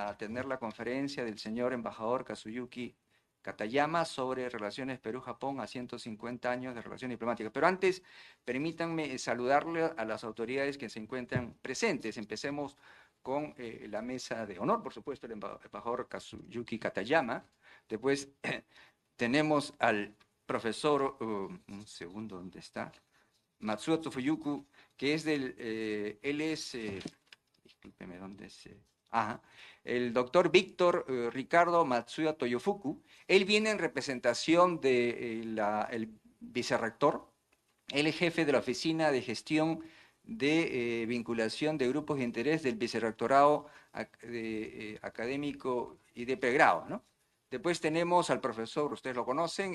a tener la conferencia del señor embajador Kazuyuki Katayama sobre relaciones Perú-Japón a 150 años de relación diplomática. Pero antes, permítanme saludarle a las autoridades que se encuentran presentes. Empecemos con eh, la mesa de honor, por supuesto, el embajador Kazuyuki Katayama. Después tenemos al profesor, uh, un segundo, ¿dónde está? Matsuo Tofuyuku, que es del, LS, eh, él eh, discúlpeme, ¿dónde es? Ajá. El doctor Víctor eh, Ricardo Matsuya Toyofuku, él viene en representación del de, eh, él vicerrector, el jefe de la Oficina de Gestión de eh, Vinculación de Grupos de Interés del Vicerrectorado Académico y de Pregrado. ¿no? Después tenemos al profesor, ustedes lo conocen,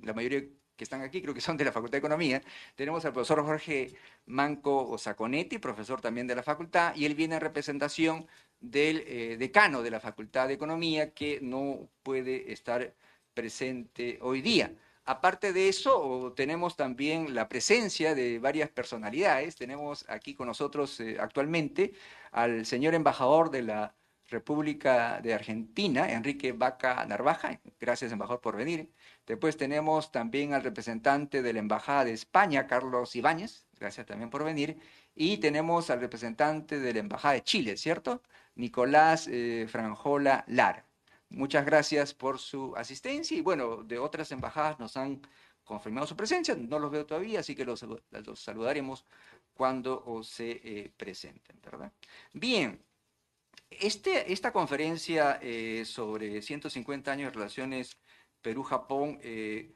la mayoría que están aquí, creo que son de la Facultad de Economía. Tenemos al profesor Jorge Manco Osaconetti, profesor también de la facultad, y él viene en representación del eh, decano de la Facultad de Economía que no puede estar presente hoy día. Aparte de eso, tenemos también la presencia de varias personalidades. Tenemos aquí con nosotros eh, actualmente al señor embajador de la República de Argentina, Enrique Vaca Narvaja. Gracias, embajador, por venir. Después tenemos también al representante de la Embajada de España, Carlos Ibáñez. Gracias también por venir. Y tenemos al representante de la Embajada de Chile, ¿cierto? Nicolás eh, Franjola Lara. Muchas gracias por su asistencia y bueno, de otras embajadas nos han confirmado su presencia, no los veo todavía, así que los, saludaremos cuando se eh, presenten, ¿verdad? Bien, este, esta conferencia eh, sobre 150 años de relaciones Perú-Japón eh,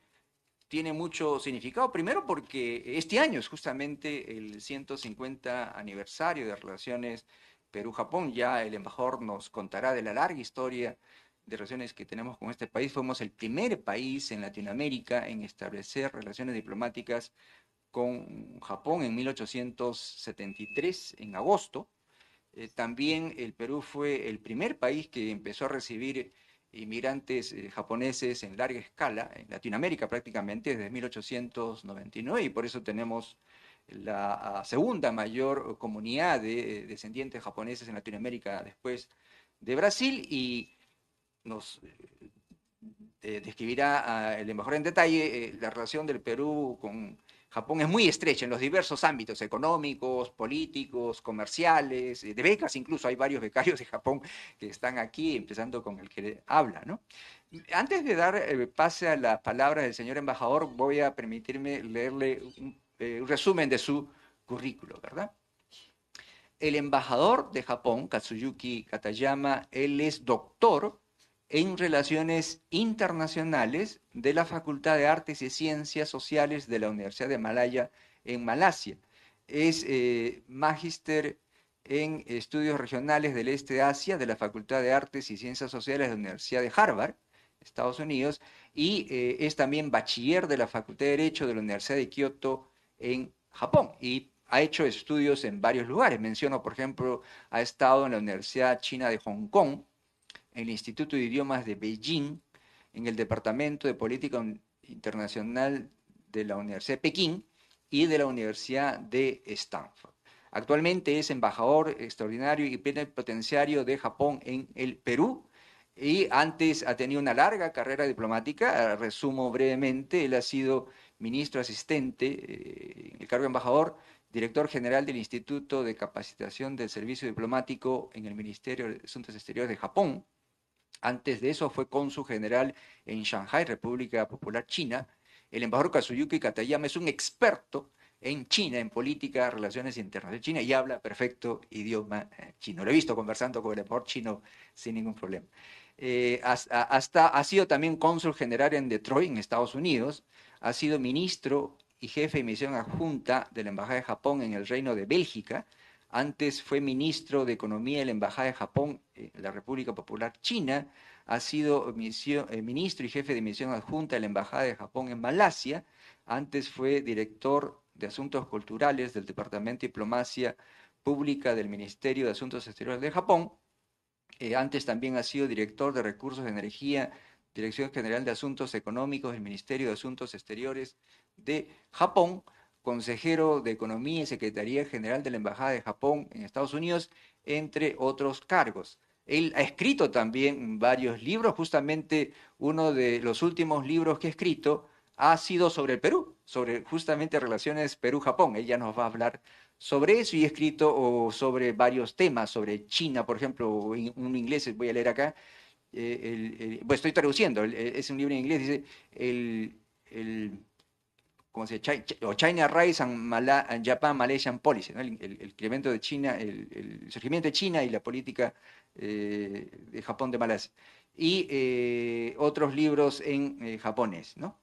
tiene mucho significado. Primero porque este año es justamente el 150 aniversario de relaciones Perú-Japón. Ya el embajador nos contará de la larga historia de relaciones que tenemos con este país. Fuimos el primer país en Latinoamérica en establecer relaciones diplomáticas con Japón en 1873, en agosto eh, también el Perú fue el primer país que empezó a recibir inmigrantes eh, japoneses en larga escala, en Latinoamérica prácticamente, desde 1899, y por eso tenemos la ah, segunda mayor comunidad de eh, descendientes japoneses en Latinoamérica después de Brasil, y nos describirá ah, el embajador en detalle la relación del Perú con Japón es muy estrecha en los diversos ámbitos económicos, políticos, comerciales, eh, de becas, incluso hay varios becarios de Japón que están aquí, empezando con el que habla, Antes de dar eh, pase a las palabras del señor embajador, voy a permitirme leerle eh, un, resumen de su currículo, ¿verdad? El embajador de Japón, Katsuyuki Katayama, él es doctor en Relaciones Internacionales de la Facultad de Artes y Ciencias Sociales de la Universidad de Malaya en Malasia. Es eh, magíster en Estudios Regionales del Este de Asia de la Facultad de Artes y Ciencias Sociales de la Universidad de Harvard, Estados Unidos, y eh, es también bachiller de la Facultad de Derecho de la Universidad de Kioto en Japón. Y ha hecho estudios en varios lugares. Menciono, por ejemplo, ha estado en la Universidad China de Hong Kong, en el Instituto de Idiomas de Beijing, en el Departamento de Política Internacional de la Universidad de Pekín y de la Universidad de Stanford. Actualmente es embajador extraordinario y plenipotenciario de Japón en el Perú y antes ha tenido una larga carrera diplomática. Resumo brevemente, él ha sido ministro asistente eh, en el cargo de embajador, director general del Instituto de Capacitación del Servicio Diplomático en el Ministerio de Asuntos Exteriores de Japón, antes de eso fue cónsul general en Shanghai, República Popular China. El embajador Kazuyuki Katayama es un experto en China, en política, relaciones internas de China, y habla perfecto idioma eh, chino. Lo he visto conversando con el embajador chino sin ningún problema. Eh, ha sido también cónsul general en Detroit, en Estados Unidos, ha sido ministro y jefe de misión adjunta de la Embajada de Japón en el Reino de Bélgica, antes fue ministro de Economía de la Embajada de Japón, eh, en la República Popular China, ha sido eh, ministro y jefe de misión adjunta de la Embajada de Japón en Malasia, antes fue director de Asuntos Culturales del Departamento de Diplomacia Pública del Ministerio de Asuntos Exteriores de Japón, eh, antes también ha sido director de Recursos de Energía, Dirección General de Asuntos Económicos del Ministerio de Asuntos Exteriores de Japón, consejero de Economía y Secretaría General de la Embajada de Japón en Estados Unidos, entre otros cargos. Él ha escrito también varios libros, justamente uno de los últimos libros que ha escrito ha sido sobre el Perú, sobre justamente relaciones Perú-Japón. Él ya nos va a hablar sobre eso y ha escrito sobre varios temas, sobre China, por ejemplo, un inglés, voy a leer acá, eh, estoy traduciendo, es un libro en inglés, dice, el China, o China Rise and, Japan Malaysian Policy, el, de China, el, surgimiento de China y la política eh, de Japón de Malasia. Y eh, otros libros en eh, japonés, ¿no?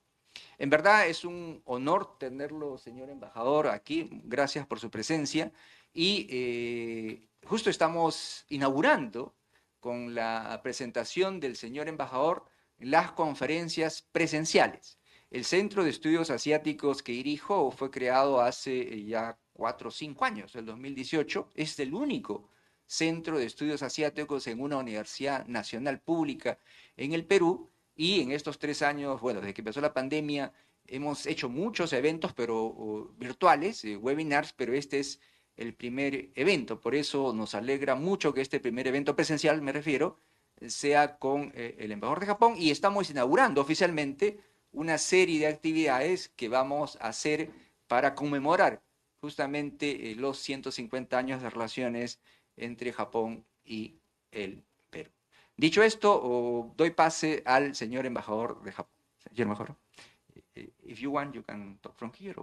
En verdad es un honor tenerlo, señor embajador, aquí. Gracias por su presencia. Y justo estamos inaugurando con la presentación del señor embajador las conferencias presenciales. El Centro de Estudios Asiáticos que dirijo fue creado hace eh, ya cuatro o cinco años, el 2018. Es el único centro de estudios asiáticos en una universidad nacional pública en el Perú. Y en estos tres años, bueno, desde que empezó la pandemia, hemos hecho muchos eventos, pero virtuales, eh, webinars, pero este es el primer evento. Por eso nos alegra mucho que este primer evento presencial, me refiero, sea con eh, el embajador de Japón y estamos inaugurando oficialmente una serie de actividades que vamos a hacer para conmemorar justamente eh, los 150 años de relaciones entre Japón y el Perú. Dicho esto, doy pase al señor embajador de Japón. Señor embajador, eh, if you want, you can talk from here.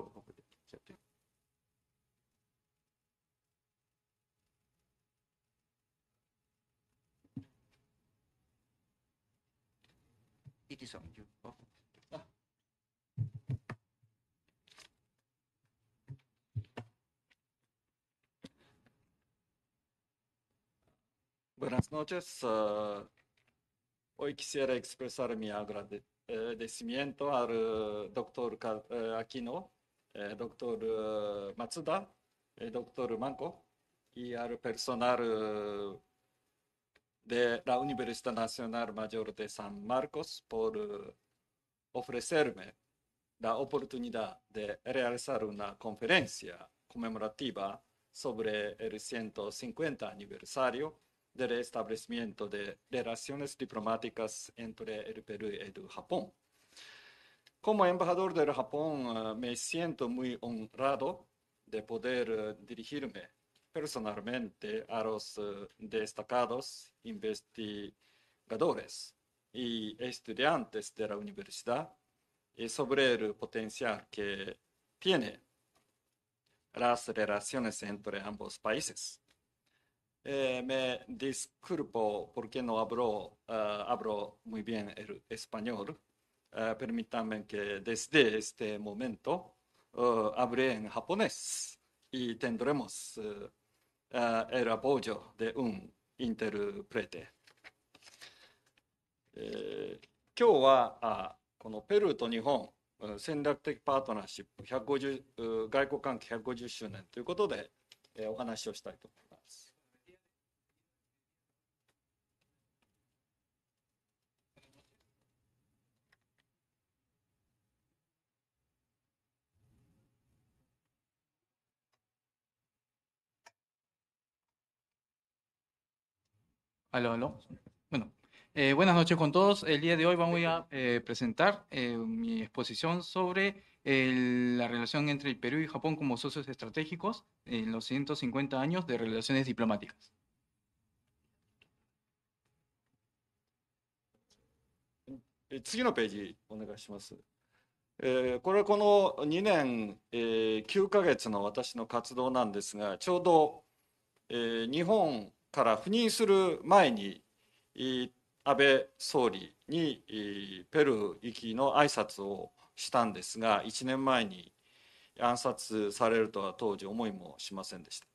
Buenas noches. Ah, hoy quisiera expresar mi agradecimiento al eh, doctor eh, Aquino, eh, doctor Matsuda, doctor Manco y al personal de la Universidad Nacional Mayor de San Marcos por ofrecerme la oportunidad de realizar una conferencia conmemorativa sobre el 150 aniversario del restablecimiento de relaciones diplomáticas entre el Perú y el Japón. Como embajador del Japón, eh, me siento muy honrado de poder eh, dirigirme personalmente a los eh, destacados investigadores y estudiantes de la universidad sobre el potencial que tiene las relaciones entre ambos países. Eh, me disculpo porque no hablo, uh, hablo muy bien el español. Uh, permítanme que desde este momento uh, hable en japonés y tendremos el apoyo de un interprete. えー、今日はあこのペルーと日本戦略的パートナーシップ150外交関係150周年ということで、えー、お話をしたいと思います。Bueno, eh, buenas noches con todos. El día de hoy vamos a eh, presentar eh, mi exposición sobre la relación entre el Perú y Japón como socios estratégicos en los 150 años de relaciones diplomáticas. 2から赴任する前に安倍総理にペルー行きの挨拶をしたんですが1年前に暗殺されるとは当時思いもしませんでした。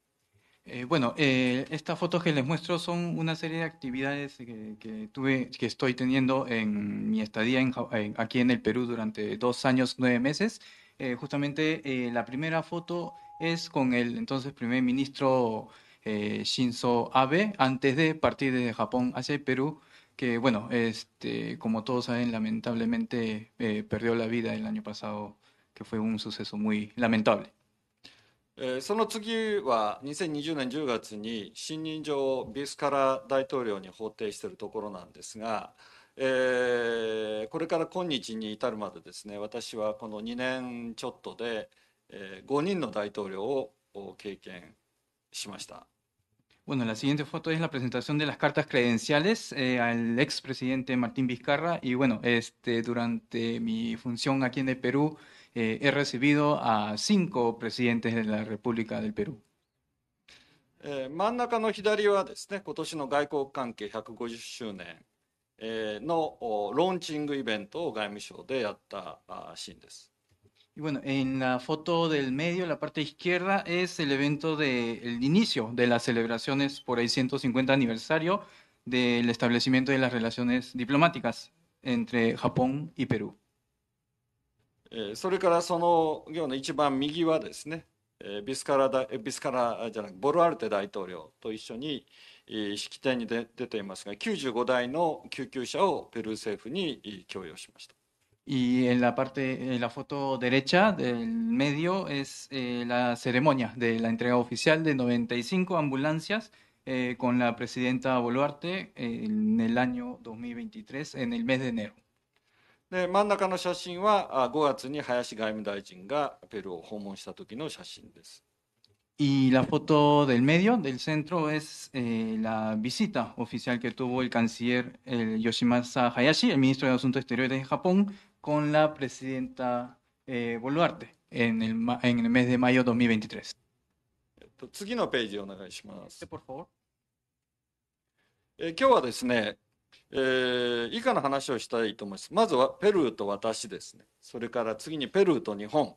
Eh, bueno, eh, estas fotos que les muestro son una serie de actividades que, que tuve, que estoy teniendo en mi estadía en, en, aquí en el Perú durante dos años, nueve meses. Eh, justamente la primera foto es con el entonces primer ministro eh, Shinzo Abe antes de partir desde Japón hacia el Perú, que bueno, este, como todos saben, lamentablemente eh, perdió la vida el año pasado, que fue un suceso muy lamentable. えー、その次は2020年10月に信任状をビスカラ大統領に法定しているところなんですが、えー、これから今日に至るまでですね私はこの2年ちょっとで、えー、5人の大統領を経験しました。Bueno, la siguiente foto es la presentación de las cartas credenciales eh, al expresidente Martín Vizcarra. Y bueno, este, durante mi función aquí en el Perú eh, he recibido a cinco presidentes de la República del Perú. 150 eh, y bueno, en la foto del medio, la parte izquierda, es el evento del de, inicio de las celebraciones por el 150 aniversario del establecimiento de las relaciones diplomáticas entre Japón y Perú. それからその行の一番右はですね、ビスカラだビスカラじゃなくボルアルテ大統領と一緒に式典に出ていますが、95台の救急車をペルー政府に供与しました。Eh, y en la parte, en la foto derecha del medio es eh, la ceremonia de la entrega oficial de 95 ambulancias eh, con la presidenta Boluarte en el año 2023, en el mes de enero. Ah, y 5 la foto del medio, del centro, es eh, la visita oficial que tuvo el canciller el Yoshimasa Hayashi, el ministro de Asuntos Exteriores de Japón, con la presidenta eh, Boluarte en el, en el mes de mayo 2023. 次のページお願いします。え今日はですね、えー、以下の話をしたいと思います。まずはペルーと私ですね。それから次にペルーと日本。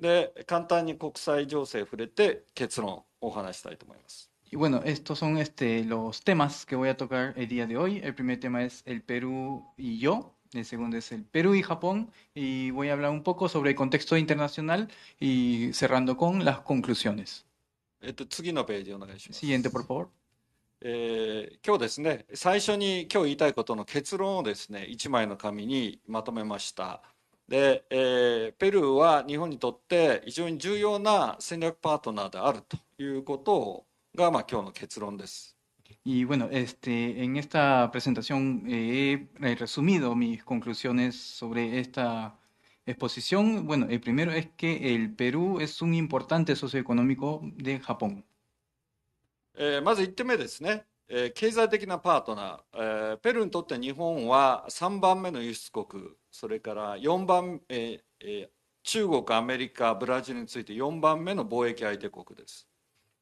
で、簡単に国際情勢触れて結論をお話したいと思います。Y bueno, estos son este, los temas que voy a tocar el día de hoy. El primer tema es el Perú y yo. según es el Perú y Japón, y voy a hablar un poco sobre el contexto internacional y cerrando con las conclusiones. えっと、次のページお願いします。Siguiente, por favor. えー、今日ですね最初に今日言いたいことの結論をですね1枚の紙にまとめましたで、えー、ペルーは日本にとって非常に重要な戦略パートナーであるということが、まあ、今日の結論です Y bueno, este, en esta presentación eh, he resumido mis conclusiones sobre esta exposición. Bueno, el primero es que el Perú es un importante socio económico de Japón. えー、まず1点目ですね、えー、経済的なパートナー、えー、ペルーにとって日本は3番目の輸出国、それから4番、えーえー、中国、アメリカ、ブラジルについて4番目の貿易相手国です。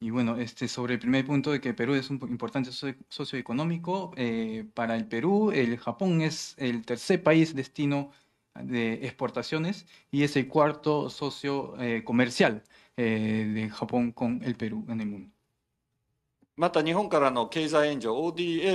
Y bueno, este, sobre el primer punto de que Perú es un importante socio- socioeconómico, eh, para el Perú, el Japón es el tercer país destino de exportaciones y es el cuarto socio eh, comercial eh, de Japón con el Perú en el mundo. また日本からの経済援助 ODA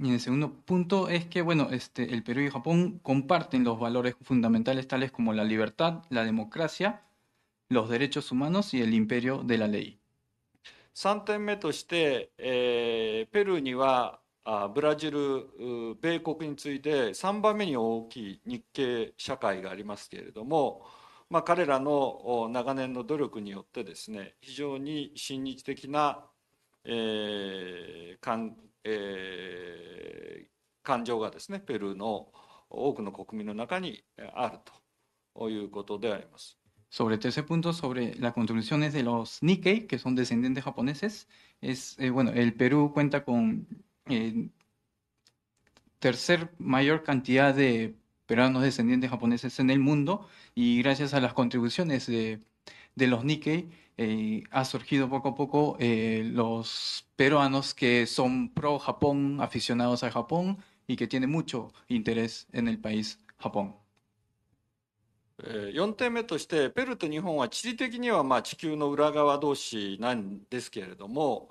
Y en el segundo punto es que, bueno, este, el Perú y Japón comparten los valores fundamentales tales como la libertad, la democracia, los derechos humanos y el imperio de la ley. 3点目として、えー、ペルーにはあブラジル、米国に次いで3番目に大きい日系社会がありますけれども、まあ、彼らの長年の努力によってですね非常に親日的な、えー、関えー、感情がですねペルーの多くの国民の中にあるということであります。sobre tercer punto, sobre las contribuciones de los Nikkei, que son descendientes japoneses. Es, eh, bueno, el Perú cuenta con eh, tercer mayor cantidad de peruanos descendientes japoneses en el mundo y gracias a las contribuciones de de los Nikkei, eh, ha surgido poco a poco eh, los peruanos que son pro Japón, aficionados a Japón y que tienen mucho interés en el país Japón. 4点目としてペルーと日本は地理的にはまあ地球の裏側同士なんですけれども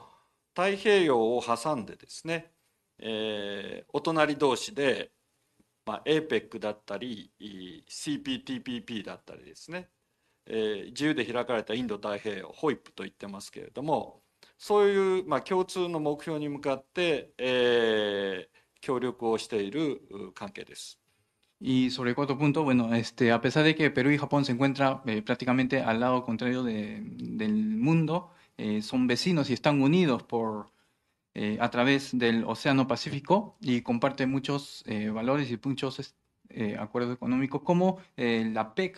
太平洋を挟んでですね、えー、お隣同士で、まあ、APEC だったり CPTPP だったりですねえー、自由で開かれたインド太平洋ホイップと言ってますけれどもそういう、まあ、共通の目標に向かって、えー、協力をしている関係です。Y sobre el cuarto punto, bueno, este, a pesar de que Perú y Japón se encuentran eh, prácticamente al lado contrario de, del mundo, eh, son vecinos y están unidos por, eh, a través del Océano Pacífico y comparten muchos valores y muchos acuerdos económicos como la PEC,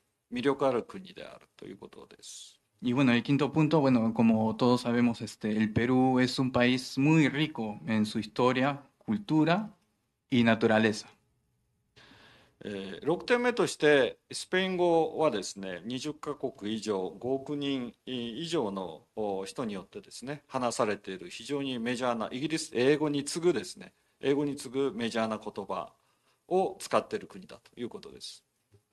魅力ある国 de ar, Y bueno, el quinto punto, bueno, como todos sabemos, este, el Perú es un país muy rico en su historia, cultura y naturaleza. えー、6点目としてスペイン語はですね20カ国以上5億人以上の人によってですね話されている非常にメジャーなイギリス英語に次ぐですね英語に次ぐメジャーな言葉を使っている国だということです。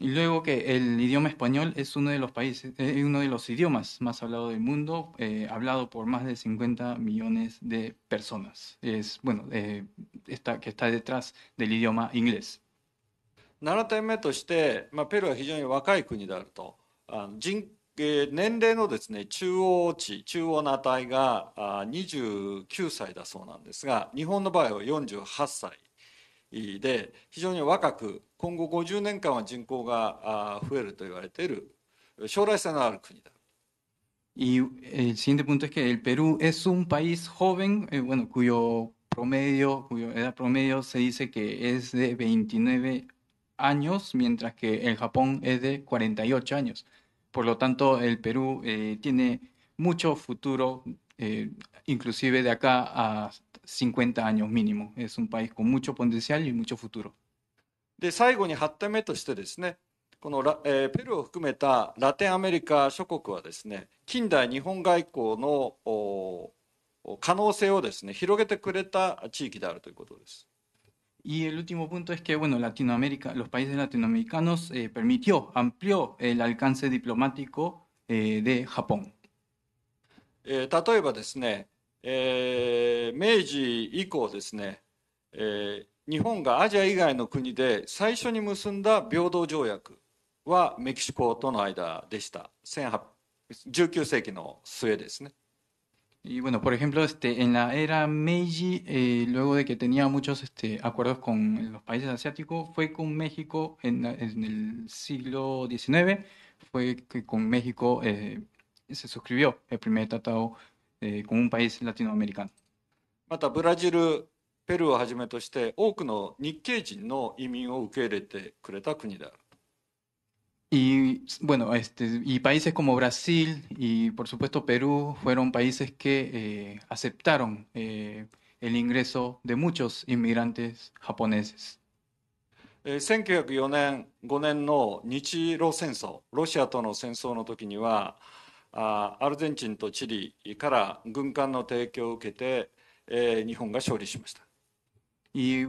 Y luego que el idioma español es uno de los países, eh, uno de los idiomas más hablados del mundo, eh, hablado por más de 50 millones de personas. Es bueno, eh, está, que está detrás del idioma inglés. 7点目として、まあ、ペルーは非常に若い国であると、あの人えー、年齢のですね中央値、中央の値があ29歳だそうなんですが、日本の場合は48歳 y 50 el siguiente punto es que el Perú es un país joven, eh, bueno, cuyo promedio, cuyo edad promedio se dice que es de 29 años, mientras que el Japón es de 48 años. Por lo tanto, el Perú eh, tiene mucho futuro, eh, inclusive de acá a 50 años mínimo. Es un país con mucho potencial y mucho futuro. で最後に8 eh, el último punto es que, bueno, Latinoamérica, los países latinoamericanos eh, permitió, amplió el alcance diplomático eh, de Japón. Eh, えー、明治以降ですね、えー、日本がアジア以外の国で最初に結んだ平等条約はメキシコとの間でした19世紀の末ですね。Y bueno, por ejemplo, este, en la era Meiji, eh, luego de que tenía muchos este, acuerdos con los países asiáticos, fue con México en, en el siglo XIX, fue que con México eh, se suscribió el primer tratado eh, con un país latinoamericano. またブラジル、ペルーをはじめとして多くの日系人の移民を受け入れてくれた国である。Y bueno, este, y países como Brasil y por supuesto Perú fueron países que eh, aceptaron eh, el ingreso de muchos inmigrantes japoneses. 1904年、5年の日露戦争、ロシアとの戦争の時には、あアルゼンチンとチリから軍艦の提供を受けて、えー、日本が勝利しました。Y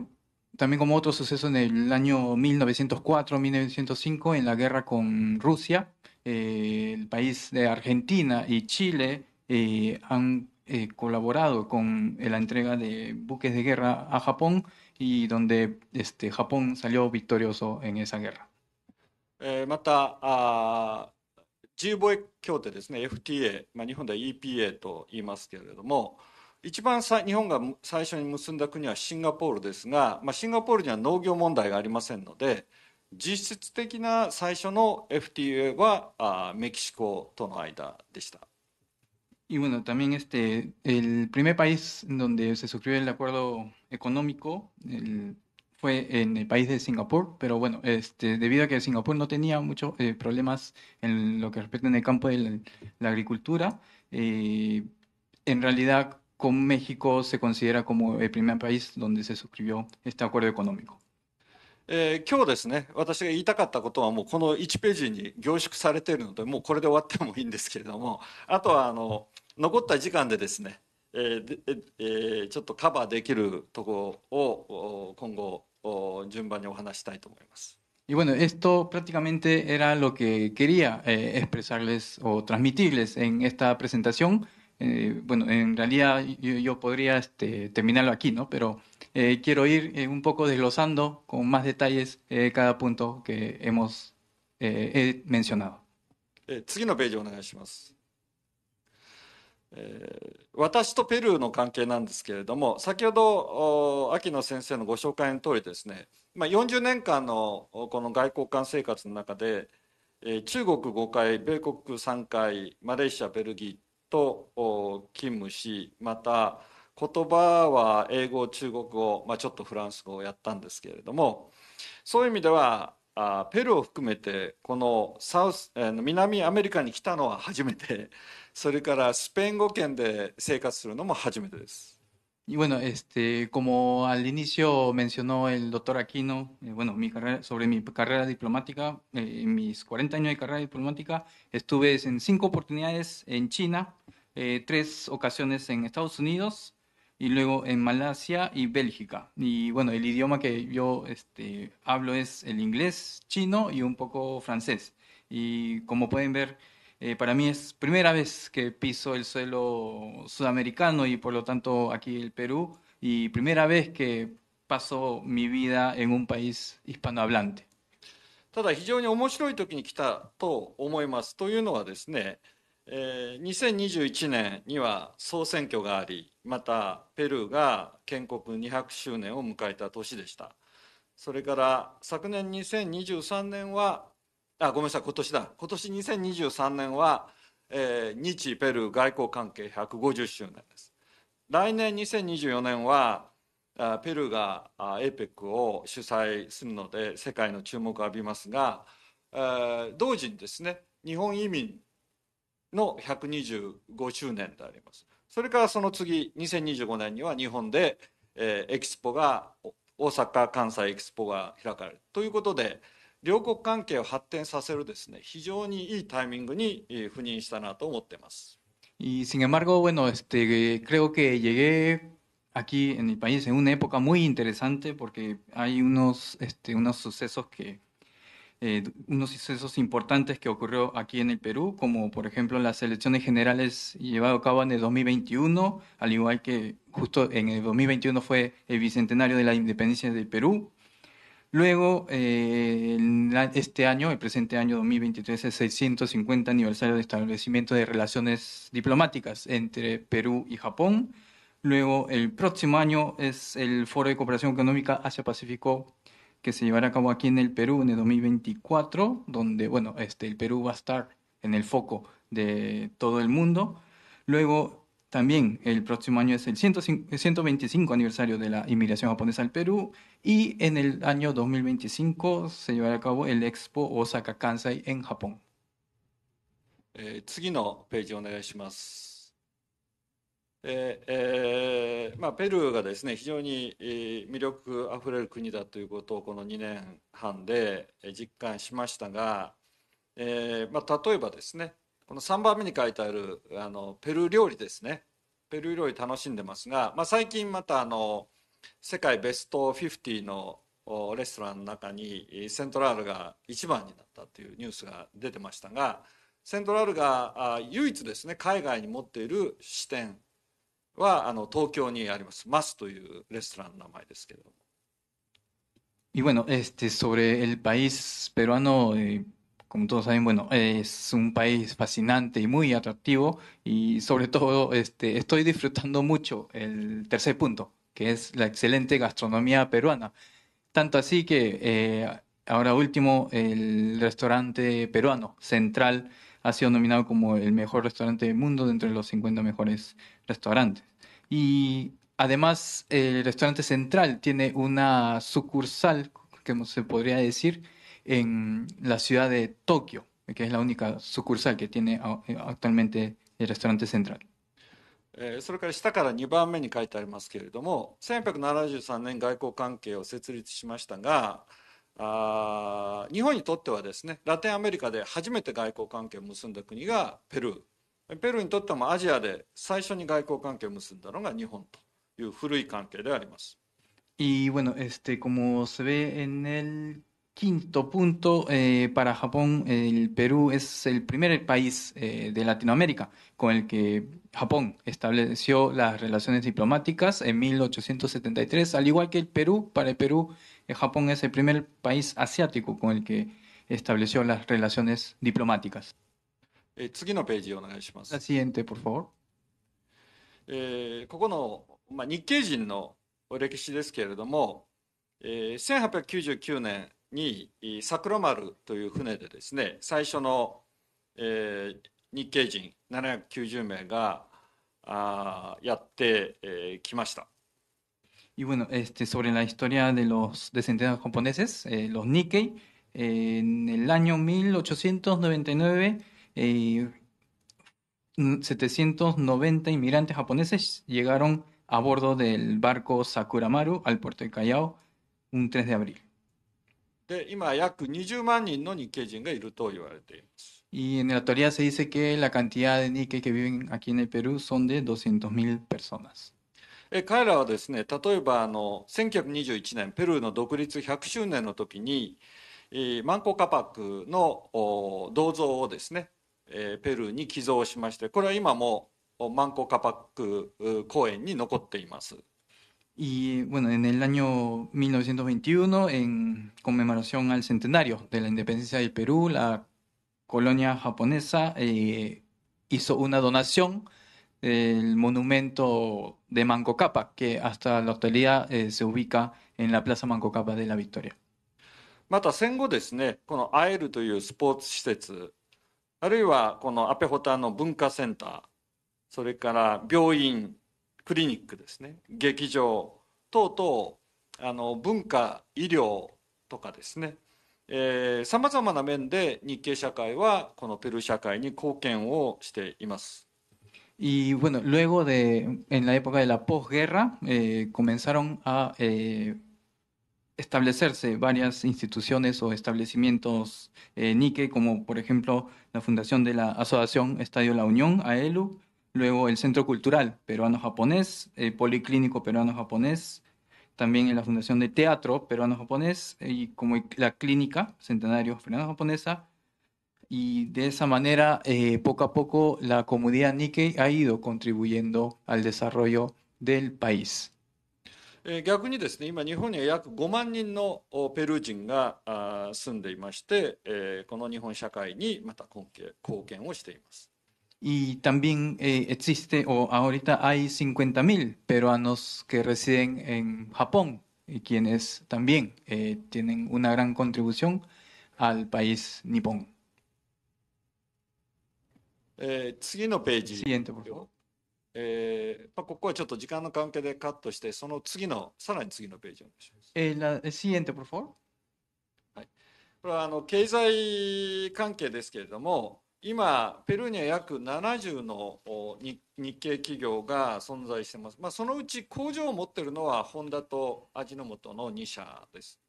también como otro suceso en el año 1904-1905 en la guerra con Rusia, eh, el país de Argentina y Chile eh, han eh, colaborado con la entrega de buques de guerra a Japón y donde este, Japón salió victorioso en esa guerra. また自由貿易協定ですね FTA、まあ、日本では EPA と言いますけれども一番さ日本が最初に結んだ国はシンガポールですが、まあ、シンガポールには農業問題がありませんので実質的な最初の FTA はあメキシコとの間でした。Y bueno, también este, el primer país donde se suscribió el acuerdo económico, el fue en el país de Singapur, pero bueno, este, debido a que Singapur no tenía muchos eh, problemas en lo que respecta en el campo de la, agricultura, eh, en realidad con México se considera como el primer país donde se suscribió este acuerdo económico. えー、今日ですね私が言いたかったことはもうこの1ページに凝縮されているのでもうこれで終わってもいいんですけれどもあとはあの残った時間でですね、えーえー、ちょっとカバーできるところを今後 y bueno, esto prácticamente era lo que quería eh, expresarles o transmitirles en esta presentación. Eh, bueno, en realidad yo, podría este, terminarlo aquí, ¿no? Pero eh, quiero ir un poco desglosando con más detalles cada punto que hemos mencionado. 次のページお願いします。えー、私とペルーの関係なんですけれども先ほど秋野先生のご紹介の通りですね、まあ、40年間のこの外交官生活の中で、えー、中国5回米国3回マレーシアベルギーと勤務しまた言葉は英語中国語、まあ、ちょっとフランス語をやったんですけれどもそういう意味ではあペルーを含めてこのサウス、えー、南アメリカに来たのは初めて Y bueno, este, como al inicio mencionó el doctor Aquino, eh, bueno, mi carrera, sobre mi carrera diplomática, eh, en mis 40 años de carrera diplomática, estuve en cinco oportunidades en China, eh, tres ocasiones en Estados Unidos y luego en Malasia y Bélgica. Y bueno, el idioma que yo este, hablo es el inglés, chino y un poco francés. Y como pueden ver, Eh, para mí es primera vez que piso el suelo sudamericano y por lo tanto aquí el Perú y primera vez que paso mi vida en un país hispanohablante. ただ非常に面白い時に来たと思います。というのはですね、えー、2021年には総選挙があり、またペルーが建国200周年を迎えた年でした。それから昨年2023年はあ、ごめんなさい、今年だ。今年2023年は、えー、日ペルー外交関係150周年です。来年2024年は、ペルーが APEC を主催するので、世界の注目を浴びますが、えー、同時にですね、日本移民の125周年であります。それからその次、2025年には日本で、えー、エキスポが、大阪・関西エキスポが開かれる。ということで、Y sin embargo, bueno, este, creo que llegué aquí en el país en una época muy interesante porque hay unos, este, sucesos eh, unos sucesos importantes que ocurrió aquí en el Perú, como por ejemplo las elecciones generales llevadas a cabo en el 2021, al igual que justo en el 2021 fue el bicentenario de la independencia del Perú, Luego, eh, este año, el presente año 2023, es el 650 aniversario de establecimiento de relaciones diplomáticas entre Perú y Japón. Luego, el próximo año es el Foro de Cooperación Económica Asia-Pacífico que se llevará a cabo aquí en el Perú en el 2024, donde, bueno, este, el Perú va a estar en el foco de todo el mundo. Luego, También el próximo año es el 125 aniversario de la inmigración japonesa al Perú y en el año 2025 se llevará a cabo el Expo Osaka Kansai en Japón. えー、次のページお願いします。ええー、まあ、ペルーがですね非常に、えー、魅力あふれる国だということをこの2年半で、えー、実感しましたが、えーまあ、例えばですね、この3番目に書いてあるあのペルー料理ですねペルー料理楽しんでますが、まあ、最近またあの世界ベスト50のレストランの中にセントラルが1番になったというニュースが出てましたがセントラルが唯一ですね海外に持っている支店はあの東京にありますマスというレストランの名前ですけれども。Y bueno, este, sobre el país peruano, eh, como todos saben, bueno, es un país fascinante y muy atractivo y sobre todo este, estoy disfrutando mucho el tercer punto, que es la excelente gastronomía peruana. Tanto así que eh, ahora último el restaurante peruano Central ha sido nominado como el mejor restaurante del mundo de entre los 50 mejores restaurantes. Y además el restaurante Central tiene una sucursal, que se podría decir, en la ciudad de Tokio, que es la única sucursal que tiene actualmente el restaurante central. それから下から2番目に書いてありますけれども1873年外交関係を設立しましたがあ日本にとってはですねラテンアメリカで初めて外交関係を結んだ国がペルーペルーにとってもアジアで最初に外交関係を結んだのが日本という古い関係であります。Y bueno, este, como se ve en el Quinto punto, eh, para Japón, el Perú es el primer país eh, de Latinoamérica con el que Japón estableció las relaciones diplomáticas en 1873, al igual que el Perú, para el Perú, eh, Japón es el primer país asiático con el que estableció las relaciones diplomáticas. La siguiente, por favor. en 年 y 790 bueno, este, sobre la historia de los descendientes japoneses, eh, los Nikkei, eh, en el año 1899, 790 eh, inmigrantes japoneses llegaron a bordo del barco Sakuramaru al puerto de Callao un 3 de abril. で今約20万人の日系人がいると言われています。Y en la teoría se dice que la cantidad de n i k e que viven aquí en el Perú son de 200.000 personas. 彼らはですね、例えばあの1921年、ペルーの独立100周年の時に、えマンコカパックの銅像をですね、えペルーに寄贈しまして、これは今もマンコカパック公園に残っています。Y bueno, en el año 1921, en conmemoración al centenario de la independencia del Perú, la colonia japonesa eh, hizo una donación del monumento de Mancocapa, que hasta la actualidad eh, se ubica en la Plaza Mancocapa de la Victoria. クリニックですね劇場等々あの文化医療とかですねさまざまな面で日系社会はこのペルー社会に貢献をしています。Y bueno, luego de, en la época de la posguerra, eh, comenzaron a eh, establecerse varias instituciones o establecimientos eh, NICE, como por ejemplo la fundación de la Asociación Estadio La Unión, AELU, Luego el Centro Cultural Peruano-Japonés, el Policlínico Peruano-Japonés, también en la Fundación de Teatro Peruano-Japonés y como la Clínica Centenario Peruano-Japonesa. Y de esa manera, eh, poco a poco, la comunidad Nikkei ha ido contribuyendo al desarrollo del país. 逆にですね今日本には約5万人のペルー人が住んでいましてこの日本社会にまた貢献をしています。Y también eh, existe, o ahorita hay 50.000 peruanos que residen en Japón y quienes también eh, tienen una gran contribución al país nipón. えー、次のページ。Siguiente, por favor. えーまあ、ここはちょっと時間の関係でカットして、その次の、さらに次のページをお願いします。Eh, la siguiente, por favor. はい、これはあの経済関係ですけれども、今、ペルーには約70の日系企業が存在してます、まあ、そのうち工場を持っているのはホンダと味の素の2社です。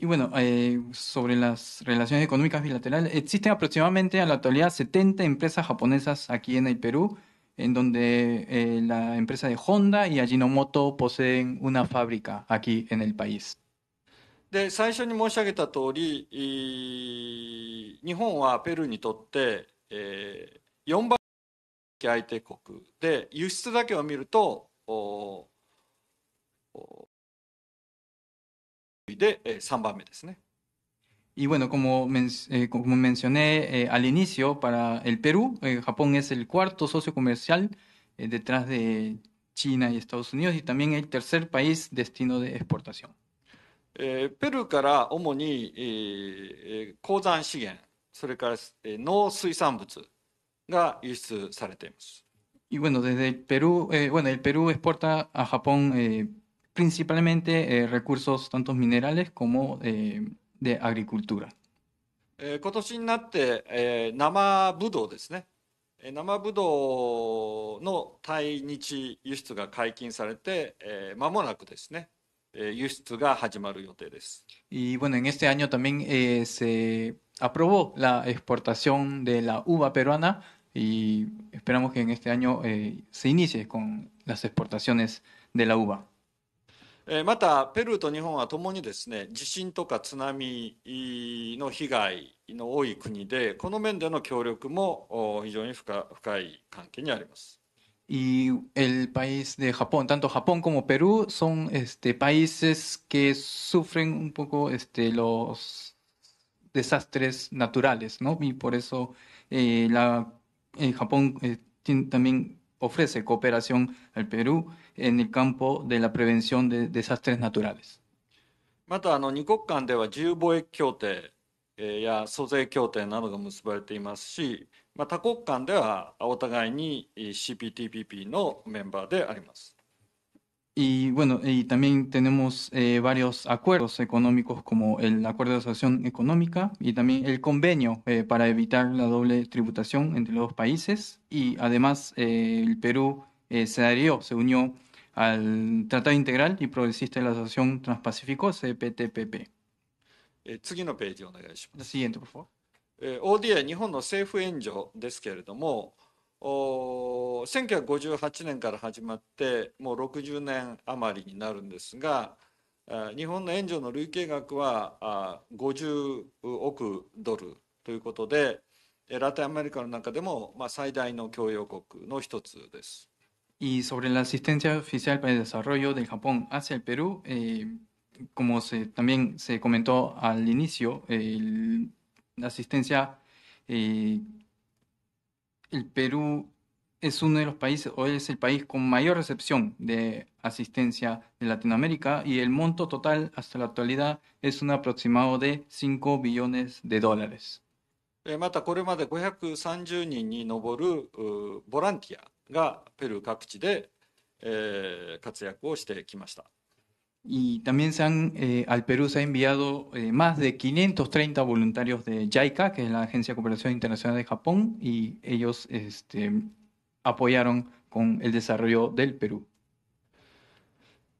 Y bueno, eh, sobre las relaciones económicas bilaterales, existen aproximadamente a la actualidad 70 empresas japonesas aquí en el Perú, en donde eh, la empresa de Honda y Ajinomoto poseen una fábrica aquí en el país. で最初に申し上げた通り日本はペルーにとって、えー、4番相手国で輸出だけを見るとで3番目ですね。Y bueno, como, men eh, como mencioné eh, al inicio, para el Perú, eh, Japón es el cuarto socio comercial detrás de China y Estados Unidos y también el tercer país destino de exportación. えー、ペルーから主に、えー、鉱山資源それから、えー、農水産物が輸出されています。Y bueno, desde el Perú, eh, bueno, el Perú exporta a Japón eh, principalmente eh, recursos tanto minerales como eh, de agricultura. 今年になって、えー、生ぶどうですね。生ぶどうの対日輸出が解禁されて、えー、間もなくですね。輸出が始まる予定です。Y bueno, en este año también eh, se aprobó la exportación de la uva peruana y esperamos que en este año eh, se inicie con las exportaciones de la uva. またペルーと日本はともにですね地震とか津波の被害の多い国でこの面での協力も非常に深い関係にあります。y el país de Japón. Tanto Japón como Perú son este, países que sufren un poco este, los desastres naturales, ¿no? Y por eso eh, eh Japón eh, también ofrece cooperación al Perú en el campo de la prevención de desastres naturales. まあ、多国間ではお互いに bueno, y también tenemos eh, varios acuerdos económicos como el Acuerdo de Asociación Económica y también el convenio eh, para evitar la doble tributación entre los dos países. Y además eh, el Perú se adhirió, se unió al Tratado Integral y Progresista de la Asociación Transpacífico, CPTPP. La siguiente, por favor. ODA 日本の政府援助ですけれども1958年から始まってもう60年余りになるんですが日本の援助の累計額は50億ドルということでラテンアメリカの中でも最大の供与国の一つです。Y sobre la asistencia oficial para el desarrollo del Japón hacia el Perú, eh, como se, también se comentó al inicio, el la asistencia. Eh, el Perú es uno de los países, o es el país con mayor recepción de asistencia de Latinoamérica y el monto total hasta la actualidad es un aproximado de 5 billones de dólares. またこれまで530人に上るボランティアがペルー各地で、えー、活躍をしてきました。Y también se han, eh, al Perú se ha enviado eh, más de 530 voluntarios de JICA, que es la Agencia de Cooperación Internacional de Japón, y ellos este, apoyaron con el desarrollo del Perú.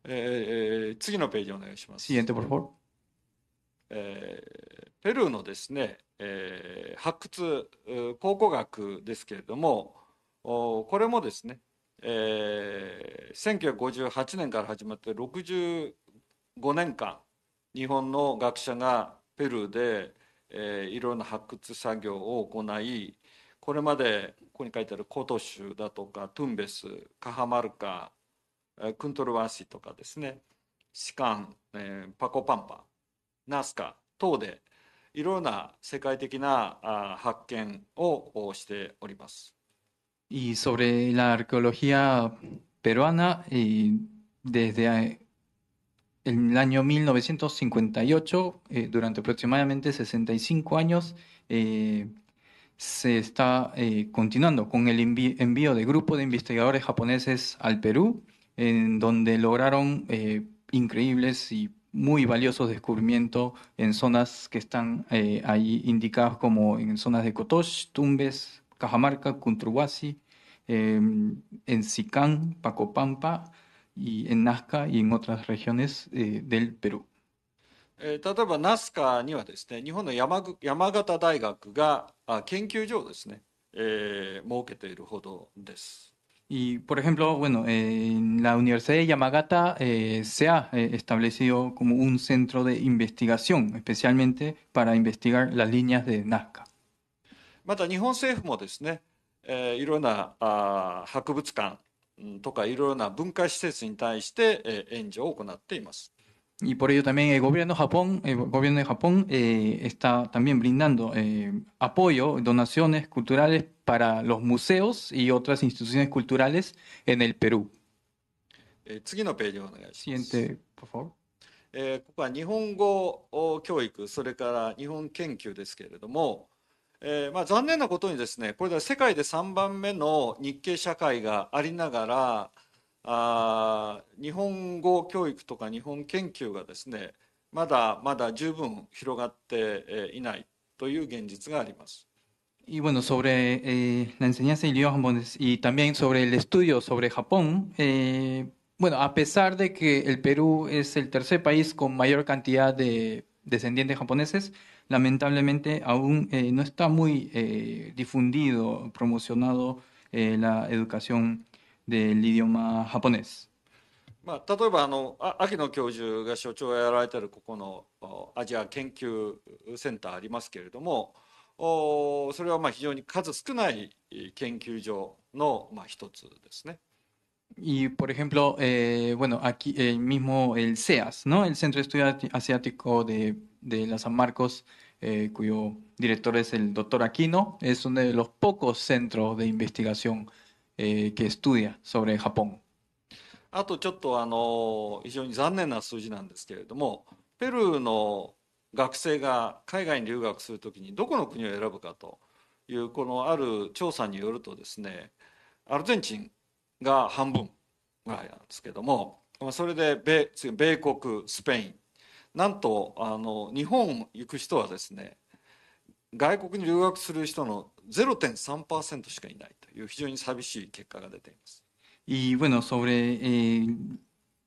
Eh, Siguiente, por favor. えペルーのですね、えー、発掘考古学ですけれどもこれもですねえー、1958年から始まって65年間日本の学者がペルーで、えー、いろんな発掘作業を行いこれまでここに書いてあるコトシュだとかトゥンベスカハマルカクントルワンシとかですねシカン、えー、パコパンパナスカ等でいろんな世界的な発見をしております。Y sobre la arqueología peruana, eh, desde eh, el año 1958, eh, durante aproximadamente 65 años, se está continuando con el envío de grupo de investigadores japoneses al Perú, en donde lograron increíbles y muy valiosos descubrimientos en zonas que están ahí indicadas como en zonas de Kotosh, Tumbes, Cajamarca, Cuntruhuasi, em, en Sicán, Pacopampa, y en Nazca y en otras regiones eh, del Perú. Eh, y por ejemplo, bueno, en la Universidad de Yamagata eh, se ha establecido como un centro de investigación, especialmente para investigar las líneas de Nazca. また日本政府もですね、えー、いろんなあ博物館とかいろいろな文化施設に対して、えー、援助を行っています。Y por ello también el gobierno, Japón, el gobierno de Japón eh, está también brindando eh, apoyo, donaciones culturales para los museos y otras instituciones culturales en el Perú. Siguiente, por favor. えー、ここは日本語教育、それから日本研究ですけれども、えー、まあ、残念なことにですねこれでは世界で3番目の日系社会がありながらあ日本語教育とか日本研究がですねまだまだ十分広がっていないという現実があります。Y bueno, sobre eh, la enseñanza de idioma japonés y también sobre el estudio sobre Japón, eh, bueno, a pesar de que el Perú es el tercer país con mayor cantidad de descendientes japoneses, lamentablemente aún eh, no está muy eh, difundido, promocionado eh, la educación del idioma japonés. まあ、例えばあの秋野教授が所長をやられてるここのアジア研究センターありますけれどもおそれはまあ非常に数少ない研究所のまあ一つですね。Y por ejemplo, eh, bueno, aquí eh, mismo el CEAS, ¿no? El Centro de e s t u d i o Asiático de, de la San Marcos, eh, cuyo director es el doctor Aquino, es uno de los pocos centros de investigación que estudia sobre Japón. あとちょっとあの非常に残念な数字なんですけれども、ペルーの学生が海外に留学するときにどこの国を選ぶかというこのある調査によるとですね、アルゼンチンが半分ぐらいなんですけどもそれで米米国スペインなんとあの日本行く人はですね外国に留学する人の0.3%しかいないという非常に寂しい結果が出ています。Y bueno, sobre, eh,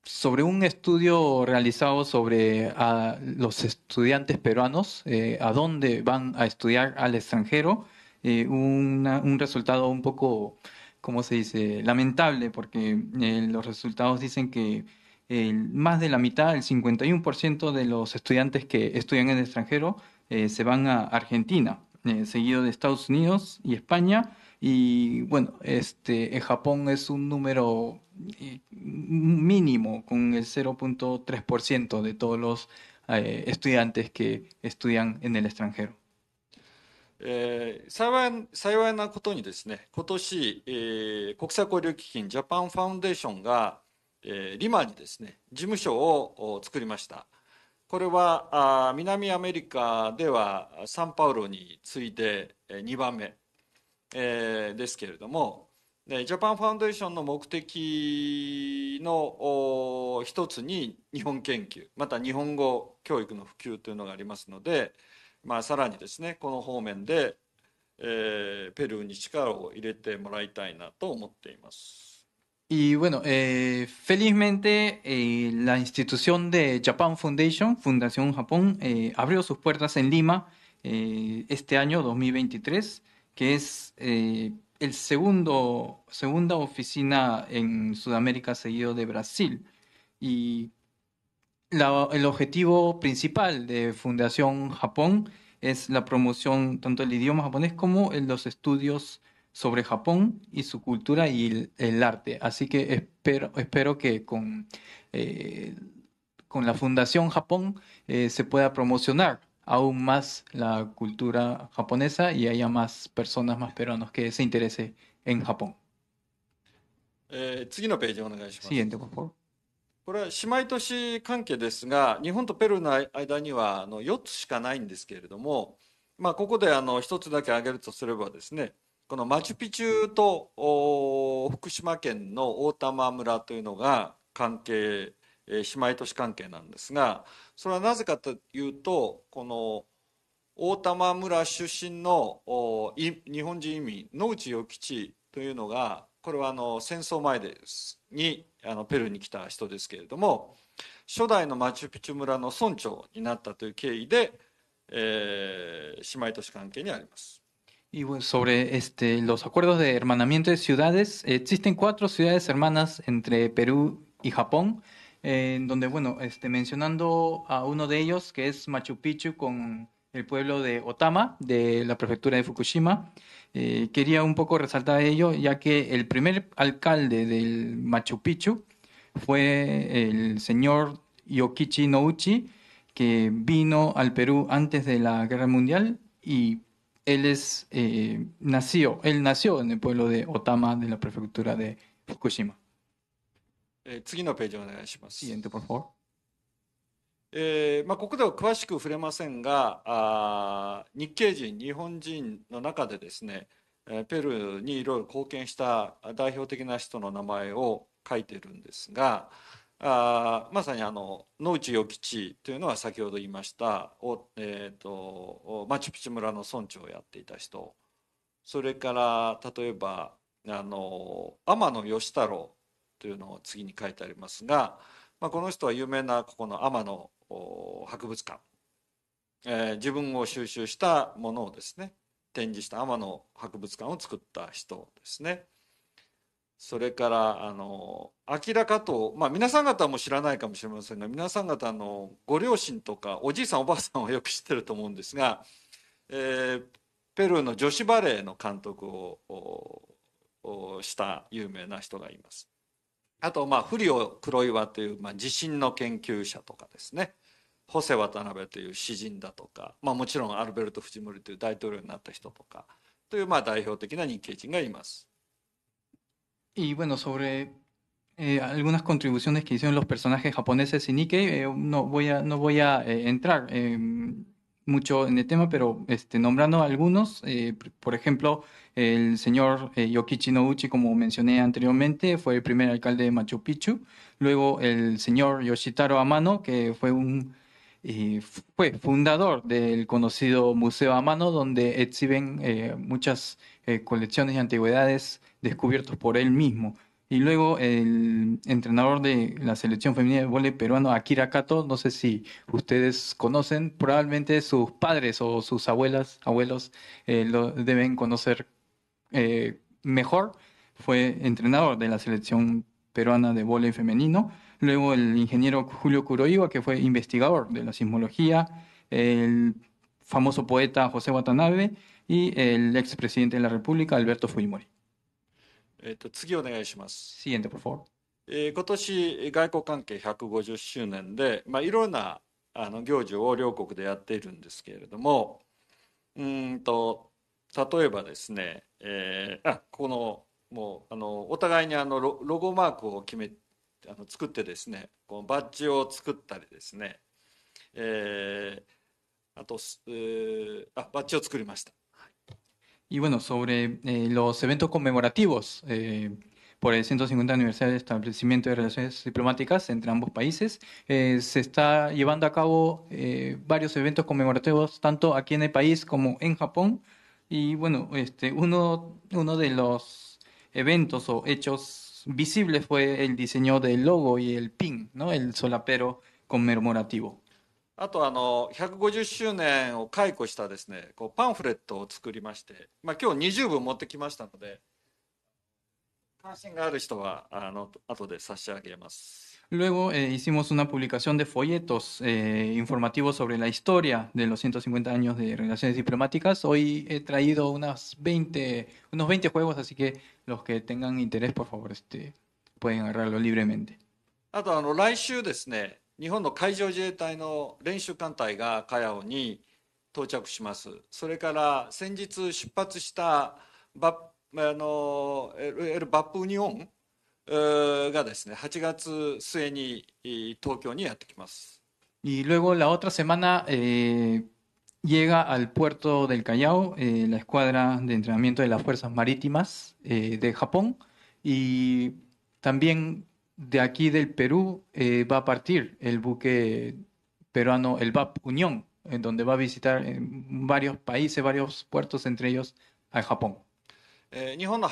sobre un estudio realizado sobre a los estudiantes peruanos, eh, a dónde van a estudiar al extranjero, eh, una, un resultado un poco ¿cómo se dice? Lamentable, porque eh, los resultados dicen que eh, más de la mitad, el 51% de los estudiantes que estudian en el extranjero eh, se van a Argentina, seguido de Estados Unidos y España. Y bueno, este, en Japón es un número mínimo, con el 0.3% de todos los estudiantes que estudian en el extranjero. えー、幸い幸いなことにですね今年、えー、国際交流基金ジャパンファウンデーションが、えー、リマにですね事務所を作りましたこれはあ南アメリカではサンパウロに次いで2番目、えー、ですけれどもジャパンファウンデーションの目的の一つに日本研究また日本語教育の普及というのがありますので、Y bueno, eh, felizmente eh, la institución de Japan Foundation, Fundación Japón, eh, abrió sus puertas en Lima este año 2023, que es el segundo segunda oficina en Sudamérica seguido de Brasil. Y el objetivo principal de Fundación Japón es la promoción tanto del idioma japonés como en los estudios sobre Japón y su cultura y el, arte. Así que espero, espero que con, eh, con la Fundación Japón eh, se pueda promocionar aún más la cultura japonesa y haya más personas, más peruanos que se interese en Japón. Eh, Siguiente, por favor. これは姉妹都市関係ですが日本とペルーの間にはあの4つしかないんですけれども、まあ、ここであの1つだけ挙げるとすればですねこのマチュピチュと福島県の大玉村というのが関係、えー、姉妹都市関係なんですがそれはなぜかというとこの大玉村出身の日本人移民野内与吉というのがこれはあの戦争前ですにあのペルーに来た人ですけれども初代のマチュピチュ村の村長になったという経緯で、えー、姉妹都市関係にあります。Y bueno, sobre este, los acuerdos de hermanamiento de ciudades, existen cuatro ciudades hermanas entre Perú y Japón, en eh, donde, bueno, este, mencionando a uno de ellos, que es Machu Picchu con el pueblo de Otama, de la prefectura de Fukushima. Eh, quería un poco resaltar ello, ya que el primer alcalde del Machu Picchu fue el señor Yokichi Nouchi, que vino al Perú antes de la Guerra Mundial y él es eh, nació, él nació en el pueblo de Otama de la prefectura de Fukushima. Eh, siguiente, por favor. えーまあ、ここでは詳しく触れませんがあ日系人日本人の中でですねペルーにいろいろ貢献した代表的な人の名前を書いてるんですがあまさにあの野内与吉というのは先ほど言いましたお、えーと、マチュピチュ村の村長をやっていた人それから例えばあの天野義太郎というのを次に書いてありますが、まあ、この人は有名なここの天野博物館、えー、自分を収集したものをですね展示した天野博物館を作った人ですね。それからあの明らかと、まあ、皆さん方も知らないかもしれませんが皆さん方のご両親とかおじいさんおばあさんはよく知ってると思うんですが、えー、ペルーの女子バレーの監督をした有名な人がいます。あと、まあ、フリオ・黒岩という、まあ、地震の研究者とかですね、ホセ・渡辺という詩人だとか、まあ、もちろんアルベルト・フジモリという大統領になった人とか、という、まあ、代表的な日系人がいます。Y bueno, sobre Eh, algunas contribuciones que hicieron los personajes japoneses y Nikkei. Eh, no voy a, no voy a eh, entrar. mucho en el tema, pero este, nombrando algunos, eh, por ejemplo, el señor eh, Yokichi Nouchi, como mencioné anteriormente, fue el primer alcalde de Machu Picchu. Luego el señor Yoshitaro Amano, que fue un eh, fue fundador del conocido Museo Amano, donde exhiben muchas colecciones y antigüedades descubiertos por él mismo. Y luego el entrenador de la selección femenina de voleibol peruano, Akira Kato, no sé si ustedes conocen, probablemente sus padres o sus abuelas, abuelos, eh, lo deben conocer eh, mejor. Fue entrenador de la selección peruana de voleibol femenino. Luego el ingeniero Julio Curoiwa, que fue investigador de la sismología. El famoso poeta José Watanabe y el expresidente de la República, Alberto Fujimori. えっと、次お願いします。s i g u i n t e p o f o r えー、今年、外交関係150周年で、まあ、いろんなあの行事を両国でやっているんですけれども、うんと、例えばですね、えー、あ、この、もう、あの、お互いにあのロロゴマークを決め、あの作ってですね、このバッジを作ったりですね、えー、あと、えー、あ、バッジを作りました。Y bueno, sobre eh, los eventos conmemorativos eh, por el 150 aniversario del establecimiento de relaciones diplomáticas entre ambos países, eh, se está llevando a cabo varios eventos conmemorativos tanto aquí en el país como en Japón. Y bueno, este, uno, uno de los eventos o hechos visibles fue el diseño del logo y el pin, ¿no? el solapero conmemorativo. あとあの150周年を解雇したですねこうパンフレットを作りまして、まあ、今日20部持ってきましたので関心がある人はあの後で差し上げます。Luego eh, hicimos una publicación de folletos eh, informativos sobre la historia de los 150 años de relaciones diplomáticas. Hoy he traído unas 20, unos 20 juegos, así que los que tengan interés, por favor, este, pueden agarrarlo libremente. あとあの来週ですね日本の海上自衛隊の練習艦隊がカ尾に到着しますそれから先日出発したバッあのエルバップニオンがですね8月末に東京にやってきます。Y luego la otra semana eh, llega al puerto del Callao eh, la escuadra de entrenamiento de las Fuerzas Marítimas eh, de Japón y también de aquí del Perú eh, va a partir el buque peruano, el VAP Unión, en donde va a visitar eh, varios países, varios puertos, entre ellos a Japón. y 5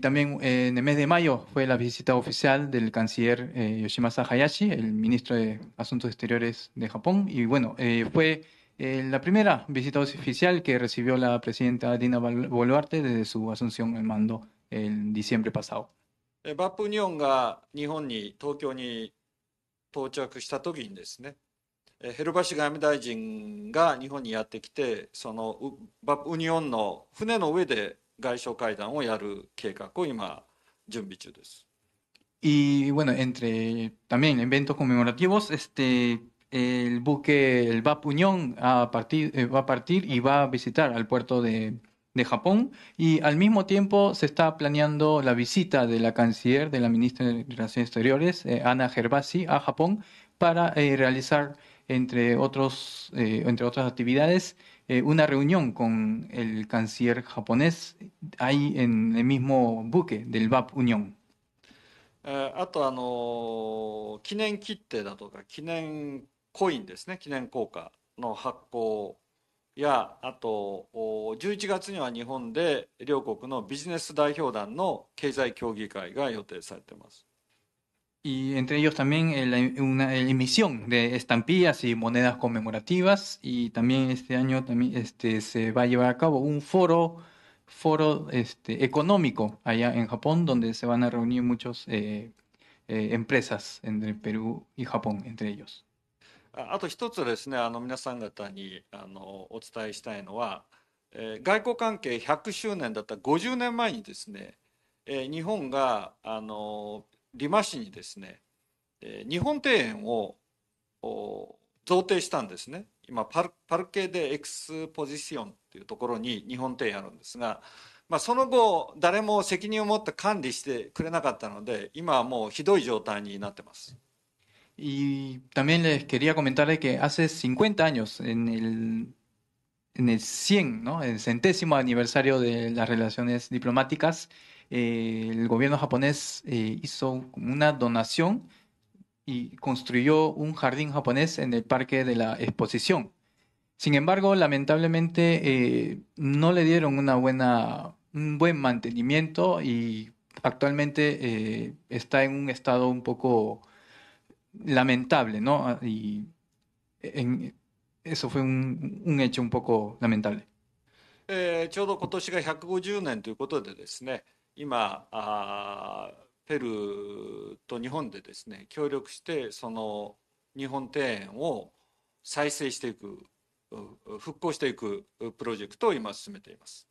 también eh, en el mes de mayo fue la visita oficial del canciller Yoshimasa Hayashi, el ministro de Asuntos Exteriores de Japón. Y bueno, fue eh, la primera visita oficial que recibió la presidenta Dina Boluarte desde su asunción al mando en diciembre pasado. Y bueno, entre también eventos conmemorativos, este el buque, el VAP a eh, va a partir y va a visitar al puerto de, Japón y al mismo tiempo se está planeando la visita de la canciller, de la ministra de Relaciones Exteriores, eh, Ana Gervasi, a Japón para eh, realizar, entre, otros, entre otras actividades, una reunión con el canciller japonés ahí en el mismo buque del VAP Unión. あとあの記念切手だとか記念コインですね記念硬貨の発行やあと11月には日本で両国のビジネス代表団の経済協議会が予定されています。Y entre ellos también eh, la, una eh, emisión de estampillas y monedas conmemorativas. Y también este año también, este, se va a llevar a cabo un foro, foro este, económico allá en Japón, donde se van a reunir muchas eh, empresas entre Perú y Japón, entre ellos. あと一つですねあの皆さん方にあのお伝えしたいのは、えー、外交関係100周年だった50年前にですね、えー、日本があのリマ市にですね、えー、日本庭園を贈呈したんですね今パルパルケ・デ・エクスポジションっていうところに日本庭園あるんですが、まあ、その後誰も責任を持って管理してくれなかったので今はもうひどい状態になってます。Y también les quería comentar que hace 50 años, en el, en el 100, ¿no? el centésimo aniversario de las relaciones diplomáticas, eh, el gobierno japonés eh, hizo una donación y construyó un jardín japonés en el Parque de la Exposición. Sin embargo, lamentablemente eh, no le dieron una buena, un buen mantenimiento y actualmente está en un estado un poco lamentable, ¿no? Y en, eso fue un, un hecho un poco lamentable. えー、ちょうど今年が150年ということでですね今あペルーと日本でですね協力してその日本庭園を再生していく復興していくプロジェクトを今進めています。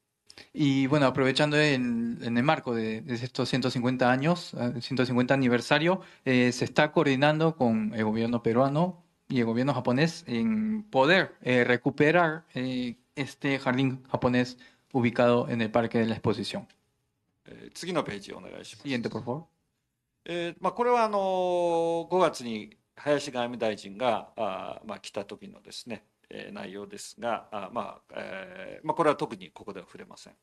Y bueno, aprovechando en, en el marco de, de, estos 150 años, 150 ah, aniversario, eh, se está coordinando con el gobierno peruano y el gobierno japonés en poder eh, recuperar eh, este jardín japonés ubicado en el parque de la exposición. Siguiente, por favor. えーまあ、これはあの5月に林外務大臣があ、まあ、来た時のですね、内容ですが、あまあえーまあ、これは特にここでは触れません。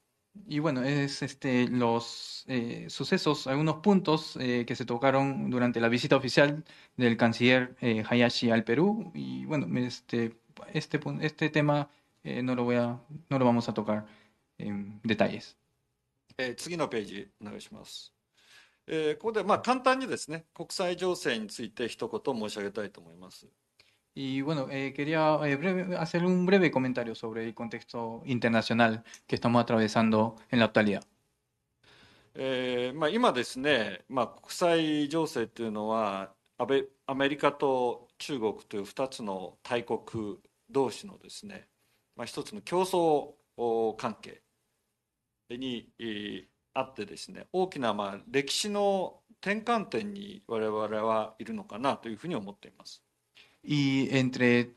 Y bueno, es este, los eh, sucesos, algunos puntos eh, que se tocaron durante la visita oficial del canciller eh, Hayashi al Perú. Y bueno, este, este, este tema no, lo voy a, no lo vamos a tocar en detalles. 次のページお願いします。ここでまあ簡単にですね、国際情勢について一言申し上げたいと思います。Y bueno, eh, quería eh, breve, hacer un breve comentario sobre el contexto internacional que estamos atravesando en la actualidad. えーまあ、今ですね、まあ、国際情勢というのはアベアメリカと中国という2つの大国同士のですね、まあ、一つの競争関係に、えー、あってですね大きなまあ歴史の転換点に我々はいるのかなというふうに思っています。Y entre,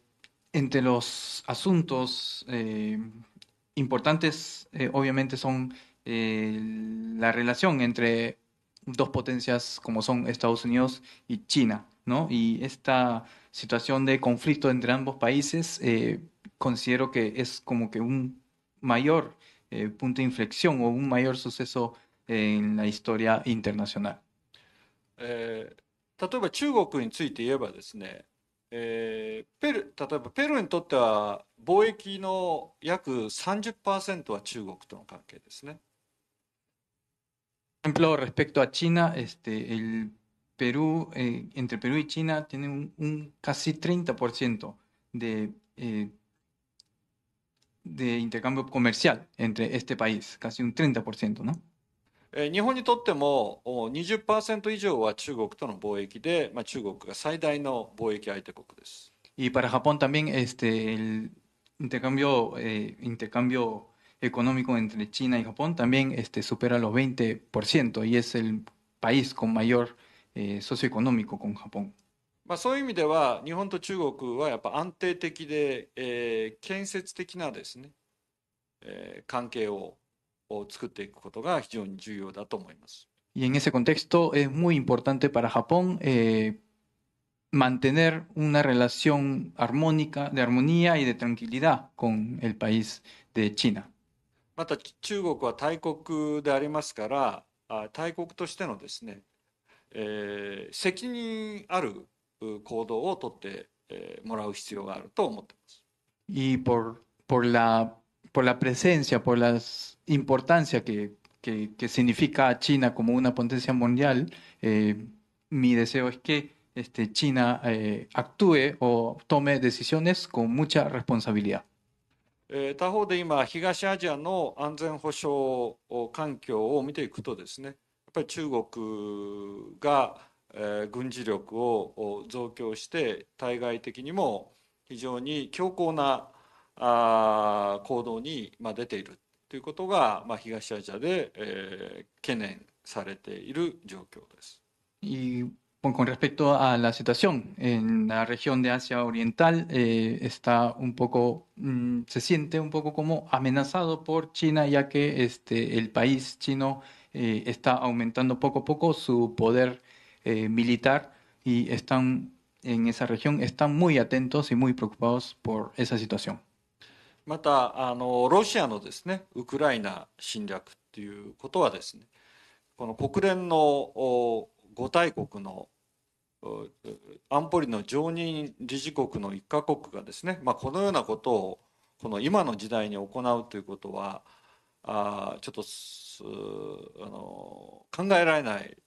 entre los asuntos eh, importantes, eh, obviamente, son eh, la relación entre dos potencias como son Estados Unidos y China, ¿no? Y esta situación de conflicto entre ambos países considero que es como que un mayor punto de inflexión o un mayor suceso en la historia internacional. えー、ペル例えばペルーにとっては貿易の約30%は中国との関係ですね。ejemplo, respecto a China, este, el Perú, eh, entre Perú y China, tiene un, un casi 30% de, eh, de intercambio comercial entre este país, casi un 30%, ¿no? 日本にとっても20%以上は中国との貿易で、まあ、中国が最大の貿易相手国です。Y para Japón también este, el intercambio, eh, intercambio económico entre China y Japón también este, supera los 20% y es el país con mayor eh, socioeconómico con Japón. まあ、そういう意味では日本と中国はやっぱ安定的で、えー、建設的なですね、えー、関係をを作っていくことが非常に重要だと思います。Y en ese contexto es muy importante para Japón eh, mantener una relación armónica, de armonía y de tranquilidad con el país de China. また中国は大国でありますから、大国としてのですね、えー、責任ある行動をとって、えー、もらう必要があると思っています。Y por, por la por la presencia, por la importancia que, que, que, significa a China como una potencia mundial, eh, mi deseo es que este, China eh, actúe o tome decisiones con mucha responsabilidad. 他方で今、東アジアの安全保障環境を見ていくとですね、やっぱり中国が、えー、軍事力を増強して、対外的にも非常に強硬な eh, y con respecto a la situación en la región de Asia Oriental, eh, está un poco, mm, se siente un poco como amenazado por China, ya que este, el país chino eh, está aumentando poco a poco su poder eh, militar y están en esa región, están muy atentos y muy preocupados por esa situación. またあのロシアのですねウクライナ侵略ということはですねこの国連の5大国の安保理の常任理事国の1カ国がですね、まあ、このようなことをこの今の時代に行うということはあちょっとあの考えられない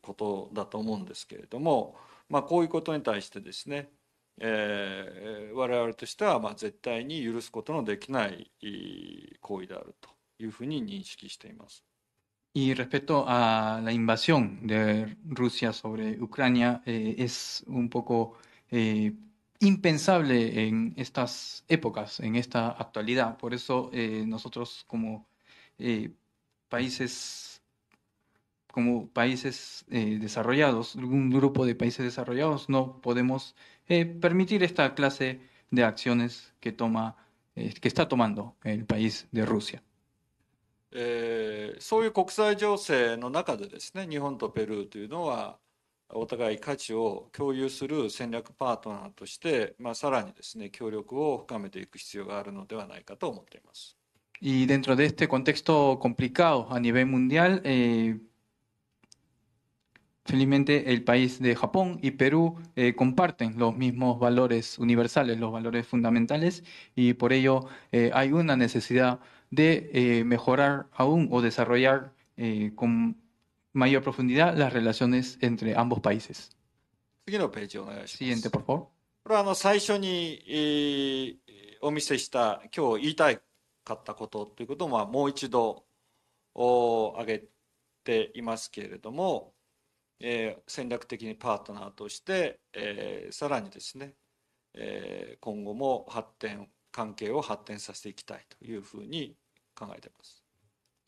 ことだと思うんですけれども、まあ、こういうことに対してですねえー、我々としてはまあ絶対に許すことのできない行為であるというふうに認識しています。Y respecto a la invasión de Rusia sobre Ucrania, eh, es un poco eh, impensable en estas épocas, en esta actualidad. Por eso eh, nosotros como países como países eh, desarrollados, un grupo de países desarrollados, no podemos eh, permitir esta clase de acciones que toma, eh, que está tomando el país de Rusia. y dentro de este contexto complicado a nivel mundial, eh, Felizmente el país de Japón y Perú eh, comparten los mismos valores universales, los valores fundamentales, y por ello eh, hay una necesidad de eh, mejorar aún o desarrollar con mayor profundidad las relaciones entre ambos países. Siguiente, por favor.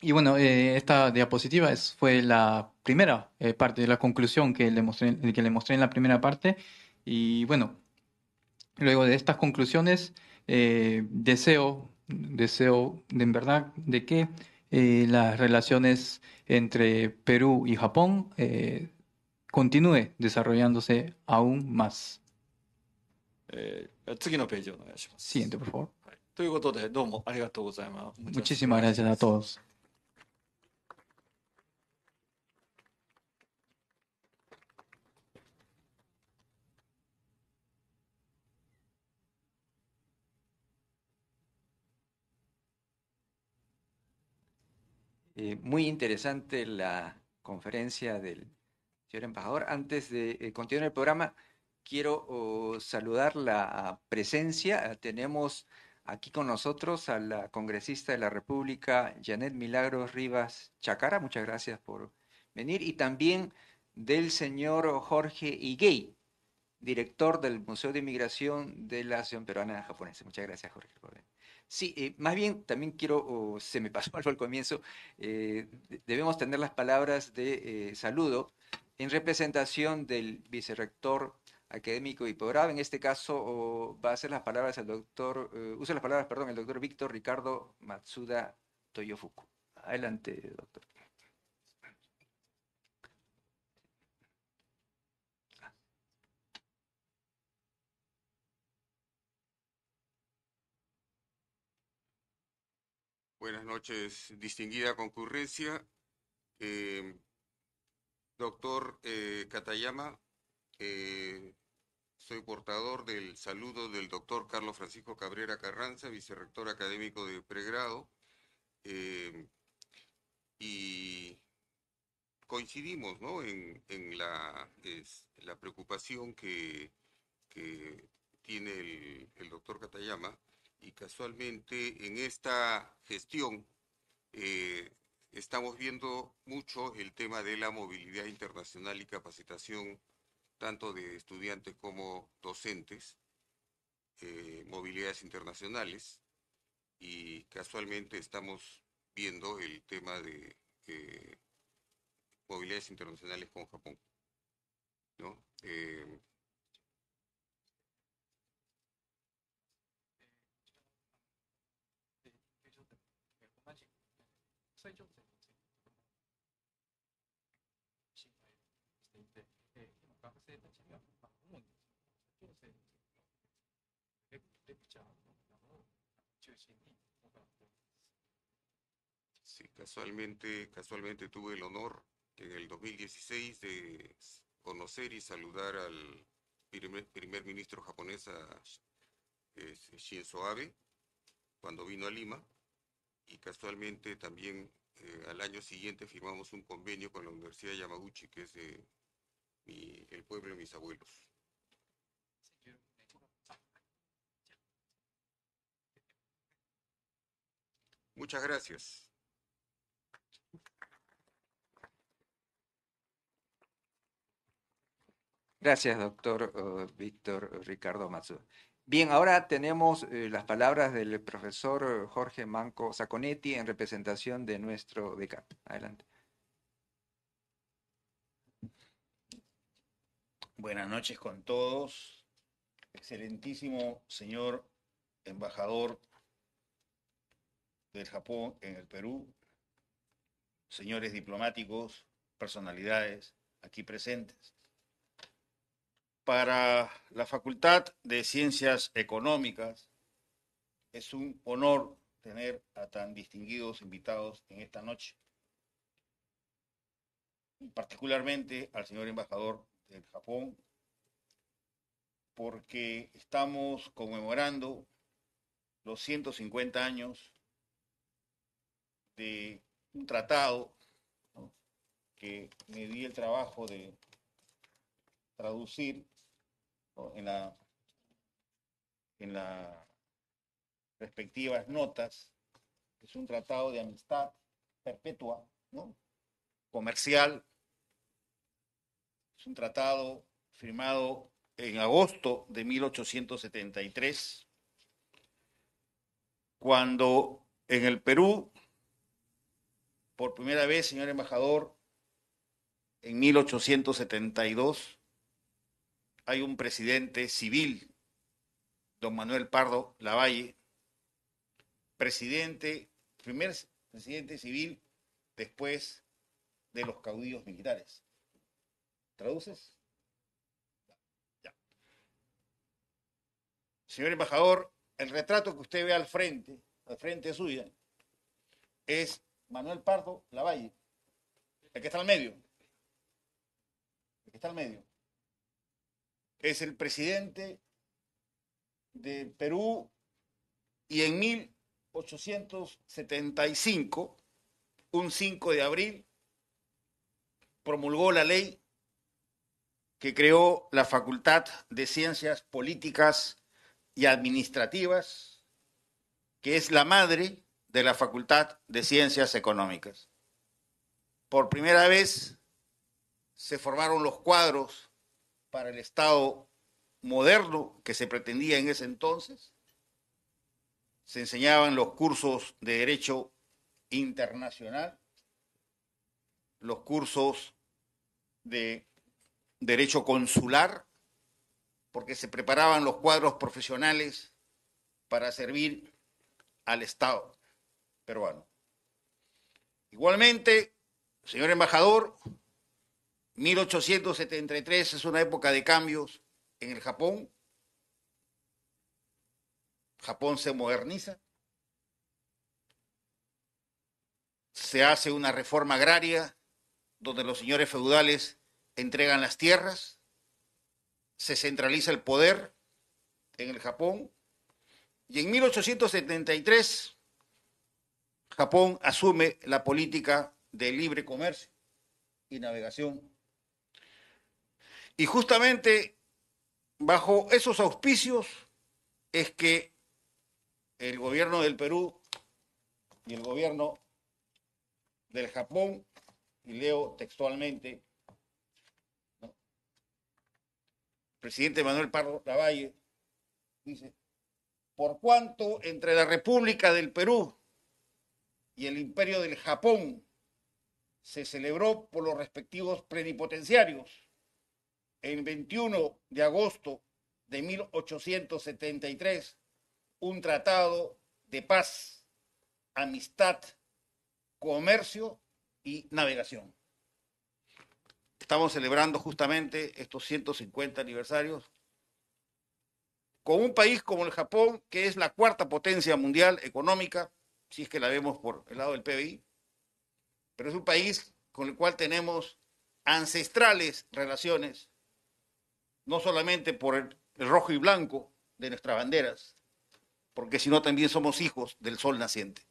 Y bueno, eh, esta diapositiva es, fue la primera eh, parte de la conclusión que le, mostré, en la primera parte. Y bueno, luego de estas conclusiones, eh, deseo, deseo de, en verdad de que las relaciones entre Perú y Japón continúe desarrollándose aún más. Eh, Siguiente, por favor. Muchísimas gracias a todos. Eh, muy interesante la conferencia del Señor embajador, antes de eh, continuar el programa, quiero oh, saludar la presencia. Ah, tenemos aquí con nosotros a la congresista de la República, Janet Milagros Rivas Chacara. Muchas gracias por venir. Y también del señor Jorge Iguey, director del Museo de Inmigración de la Asociación Peruana Japonesa. Muchas gracias, Jorge. Sí, eh, más bien también quiero, oh, se me pasó algo al comienzo, eh, debemos tener las palabras de saludo en representación del vicerrector académico y En este caso va a hacer las palabras el doctor, eh, usa las palabras, perdón, el doctor Víctor Ricardo Matsuda Toyofuku. Adelante, doctor. Buenas noches, distinguida concurrencia. Eh, Doctor Catayama, eh, Katayama, eh, soy portador del saludo del doctor Carlos Francisco Cabrera Carranza, vicerrector académico de pregrado, eh, y coincidimos en, la, la, preocupación que, tiene el, el, doctor Katayama, y casualmente en esta gestión estamos viendo mucho el tema de la movilidad internacional y capacitación tanto de estudiantes como docentes, eh, movilidades internacionales, y casualmente estamos viendo el tema de eh, movilidades internacionales con Japón. ¿no? Sí, casualmente, casualmente tuve el honor en el 2016 de conocer y saludar al primer, primer ministro japonés este, Shinzo Abe cuando vino a Lima y casualmente también eh, al año siguiente firmamos un convenio con la Universidad de Yamaguchi, que es el pueblo de mis abuelos. Muchas gracias. Gracias, doctor eh, Víctor Ricardo Matsu. Bien, ahora tenemos eh, las palabras del profesor Jorge Manco Saconetti en representación de nuestro decano. Adelante. Buenas noches con todos. Excelentísimo señor embajador del Japón en el Perú, señores diplomáticos, personalidades aquí presentes para la Facultad de Ciencias Económicas. Es un honor tener a tan distinguidos invitados en esta noche, particularmente al señor embajador del Japón, porque estamos conmemorando los 150 años de un tratado que me di el trabajo de traducir en la, en las respectivas notas, es un tratado de amistad perpetua, ¿no? comercial. Es un tratado firmado en agosto de 1873, cuando en el Perú, por primera vez, señor embajador, en 1872, hay un presidente civil, don Manuel Pardo Lavalle, presidente, primer presidente civil después de los caudillos militares. ¿Traduces? Ya. Señor embajador, el retrato que usted ve al frente, al frente suya, es Manuel Pardo Lavalle, el que está al medio. El que está al medio es el presidente de Perú y en 1875, un 5 de abril, promulgó la ley que creó la Facultad de Ciencias Políticas y Administrativas, que es la madre de la Facultad de Ciencias Económicas. Por primera vez se formaron los cuadros para el Estado moderno que se pretendía en ese entonces. Se enseñaban los cursos de Derecho Internacional, los cursos de Derecho Consular, porque se preparaban los cuadros profesionales para servir al Estado peruano. Igualmente, señor embajador, 1873 es una época de cambios en el Japón. Japón se moderniza. Se hace una reforma agraria donde los señores feudales entregan las tierras. Se centraliza el poder en el Japón. Y en 1873 Japón asume la política de libre comercio y navegación y justamente bajo esos auspicios es que el gobierno del Perú y el gobierno del Japón, y leo textualmente, el presidente Manuel Pardo Lavalle dice, por cuanto entre la República del Perú y el Imperio del Japón se celebró por los respectivos plenipotenciarios el 21 de agosto de 1873 un tratado de paz, amistad, comercio y navegación. Estamos celebrando justamente estos 150 aniversarios con un país como el Japón, que es la cuarta potencia mundial económica, si es que la vemos por el lado del PBI, pero es un país con el cual tenemos ancestrales relaciones no solamente por el, rojo y blanco de nuestras banderas, porque sino también somos hijos del sol naciente.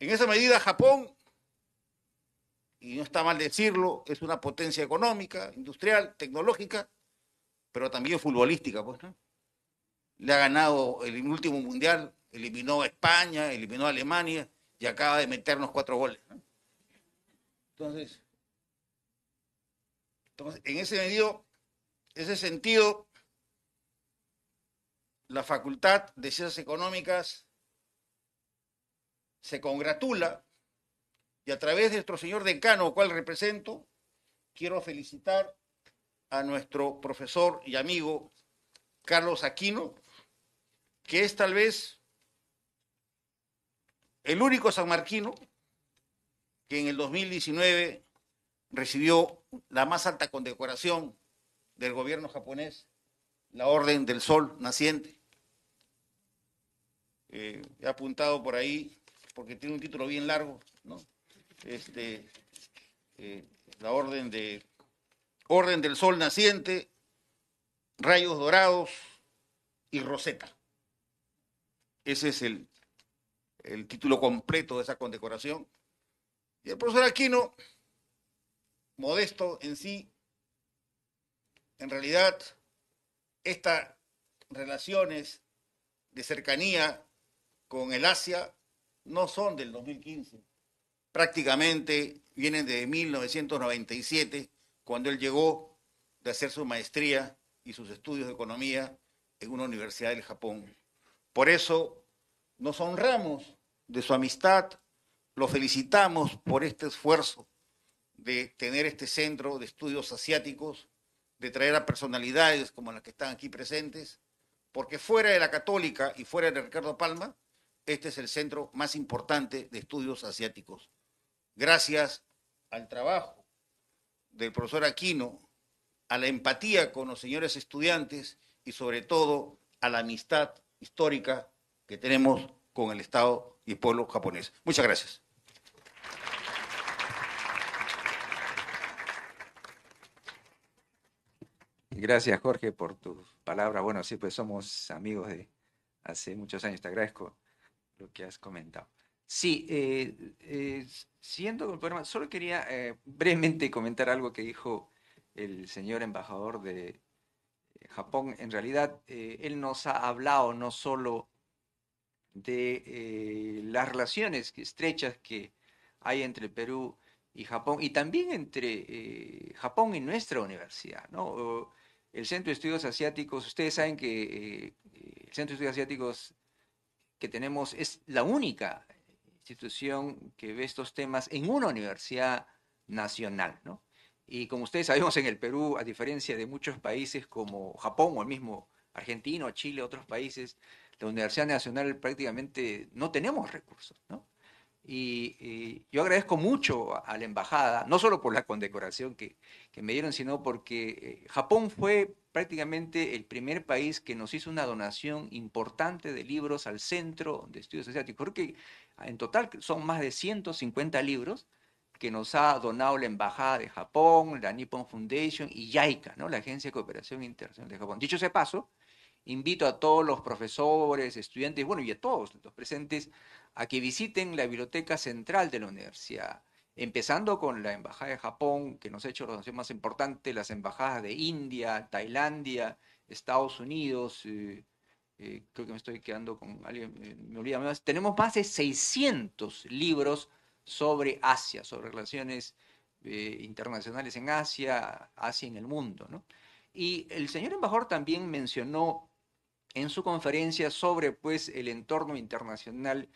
En esa medida Japón, y no está mal decirlo, es una potencia económica, industrial, tecnológica, pero también futbolística, pues, Le ha ganado el último mundial, eliminó a España, eliminó a Alemania y acaba de meternos cuatro goles. Entonces, entonces, en ese medio, en ese sentido, la Facultad de Ciencias Económicas se congratula y a través de nuestro señor decano, cual represento, quiero felicitar a nuestro profesor y amigo Carlos Aquino, que es tal vez el único sanmarquino que en el 2019 recibió la más alta condecoración del gobierno japonés, la Orden del Sol naciente. Eh, he apuntado por ahí, porque tiene un título bien largo, ¿no? Este, eh, la Orden de Orden del Sol naciente, Rayos Dorados y Roseta. Ese es el, el título completo de esa condecoración. Y el profesor Aquino, modesto en sí, en realidad, estas relaciones de cercanía con el Asia no son del 2015. Prácticamente vienen de 1997, cuando él llegó de hacer su maestría y sus estudios de economía en una universidad del Japón. Por eso nos honramos de su amistad, lo felicitamos por este esfuerzo de tener este centro de estudios asiáticos de traer a personalidades como las que están aquí presentes, porque fuera de la católica y fuera de Ricardo Palma, este es el centro más importante de estudios asiáticos. Gracias al trabajo del profesor Aquino, a la empatía con los señores estudiantes y sobre todo a la amistad histórica que tenemos con el Estado y el pueblo japonés. Muchas gracias. Gracias, Jorge, por tus palabras. Bueno, sí, pues somos amigos de hace muchos años. Te agradezco lo que has comentado. Sí, eh, eh, siendo el programa, solo quería eh, brevemente comentar algo que dijo el señor embajador de Japón. En realidad, él nos ha hablado no solo de las relaciones estrechas que hay entre Perú y Japón, y también entre Japón y nuestra universidad, ¿no? El Centro de Estudios Asiáticos, ustedes saben que eh, el Centro de Estudios Asiáticos que tenemos es la única institución que ve estos temas en una universidad nacional, ¿no? Y como ustedes sabemos, en el Perú, a diferencia de muchos países como Japón o el mismo Argentino, Chile, otros países, la Universidad Nacional prácticamente no tenemos recursos, ¿no? Y, yo agradezco mucho a, la embajada, no solo por la condecoración que, me dieron, sino porque eh, Japón fue prácticamente el primer país que nos hizo una donación importante de libros al Centro de Estudios Asiáticos. Creo que ah, en total son más de 150 libros que nos ha donado la Embajada de Japón, la Nippon Foundation y JICA, ¿no? la Agencia de Cooperación Internacional de Japón. Dicho ese paso, invito a todos los profesores, estudiantes, bueno, y a todos los presentes a que visiten la biblioteca central de la universidad, empezando con la Embajada de Japón, que nos ha hecho la relación más importante, las embajadas de India, Tailandia, Estados Unidos. Eh, eh, creo que me estoy quedando con alguien, eh, me olvida más. Tenemos más de 600 libros sobre Asia, sobre relaciones internacionales en Asia, Asia en el mundo. Y el señor embajador también mencionó en su conferencia sobre pues, el entorno internacional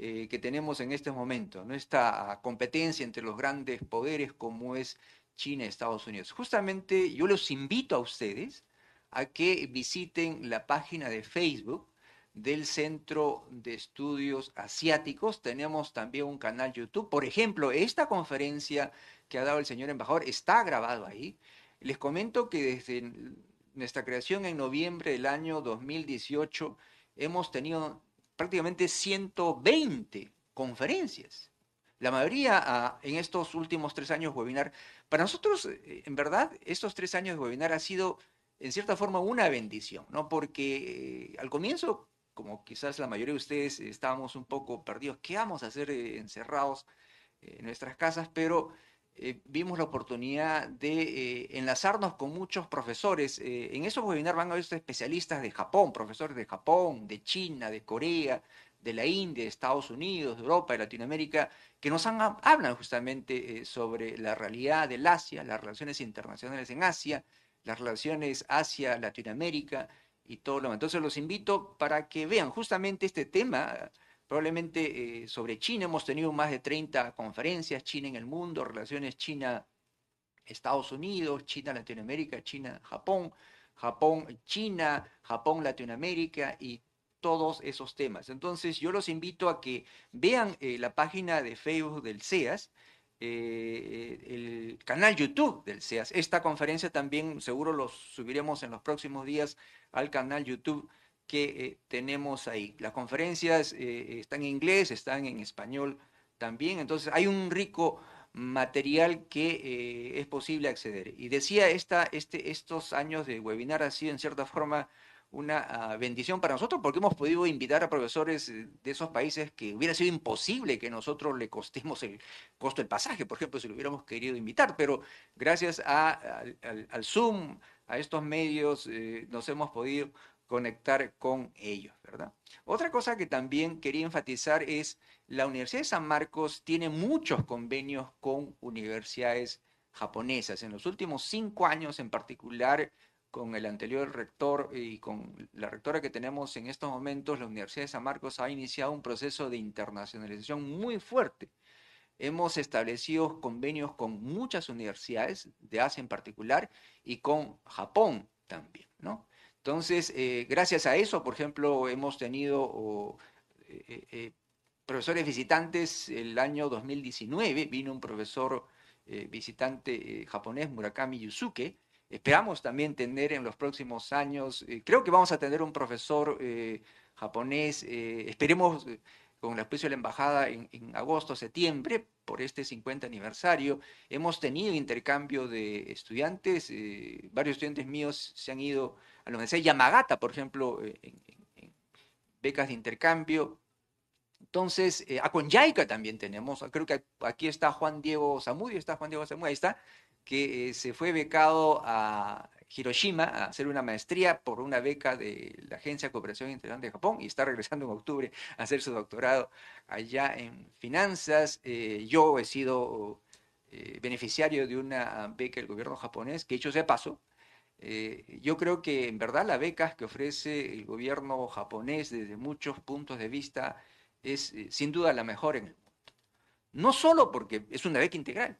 eh, que tenemos en este momento, nuestra competencia entre los grandes poderes como es China y Estados Unidos. Justamente yo los invito a ustedes a que visiten la página de Facebook del Centro de Estudios Asiáticos. Tenemos también un canal YouTube. Por ejemplo, esta conferencia que ha dado el señor embajador está grabado ahí. Les comento que desde nuestra creación en noviembre del año 2018 hemos tenido prácticamente 120 conferencias. La mayoría ah, en estos últimos tres años de webinar. Para nosotros, eh, en verdad, estos tres años de webinar ha sido, en cierta forma, una bendición, ¿no? Porque eh, al comienzo, como quizás la mayoría de ustedes eh, estábamos un poco perdidos, ¿qué vamos a hacer encerrados en nuestras casas? Pero eh, vimos la oportunidad de eh, enlazarnos con muchos profesores. Eh, en esos webinars van a haber especialistas de Japón, profesores de Japón, de China, de Corea, de la India, de Estados Unidos, de Europa, de Latinoamérica, que nos han, hablan justamente sobre la realidad del Asia, las relaciones internacionales en Asia, las relaciones Asia-Latinoamérica y todo lo demás. Entonces los invito para que vean justamente este tema probablemente eh, sobre China. Hemos tenido más de 30 conferencias, China en el mundo, relaciones China-Estados Unidos, China-Latinoamérica, China-Japón, Japón-China, Japón-Latinoamérica y todos esos temas. Entonces yo los invito a que vean eh, la página de Facebook del CEAS. Eh, el canal YouTube del CEAS. Esta conferencia también seguro los subiremos en los próximos días al canal YouTube que eh, tenemos ahí. Las conferencias eh, están en inglés, están en español también, entonces hay un rico material que eh, es posible acceder. Y decía, esta, este, estos años de webinar ha sido en cierta forma una ah, bendición para nosotros porque hemos podido invitar a profesores de esos países que hubiera sido imposible que nosotros le costemos el costo del pasaje, por ejemplo, si lo hubiéramos querido invitar, pero gracias al, Zoom, a estos medios, nos hemos podido conectar con ellos, ¿verdad? Otra cosa que también quería enfatizar es la Universidad de San Marcos tiene muchos convenios con universidades japonesas. En los últimos cinco años en particular, con el anterior rector eh, y con la rectora que tenemos en estos momentos, la Universidad de San Marcos ha iniciado un proceso de internacionalización muy fuerte. Hemos establecido convenios con muchas universidades de Asia en particular y con Japón también, ¿no? Entonces, eh, gracias a eso, por ejemplo, hemos tenido eh, eh, profesores visitantes. El año 2019 vino un profesor visitante japonés, Murakami Yusuke. Esperamos también tener en los próximos años, creo que vamos a tener un profesor japonés, esperemos con la auspicio de la embajada en, agosto, septiembre, por este 50 aniversario. Hemos tenido intercambio de estudiantes, eh, varios estudiantes míos se han ido a la Universidad de Yamagata, por ejemplo, eh, en, becas de intercambio. Entonces, eh, a Conyaica también tenemos, creo que aquí está Juan Diego Zamudio, está Juan Diego Zamudio, ahí está, que eh, se fue becado a Hiroshima a hacer una maestría por una beca de la Agencia de Cooperación Internacional de Japón y está regresando en octubre a hacer su doctorado allá en finanzas. Eh, yo he sido eh, beneficiario de una beca del gobierno japonés, que hecho sea paso. yo creo que en verdad la beca que ofrece el gobierno japonés desde muchos puntos de vista es sin duda la mejor en el mundo. No solo porque es una beca integral,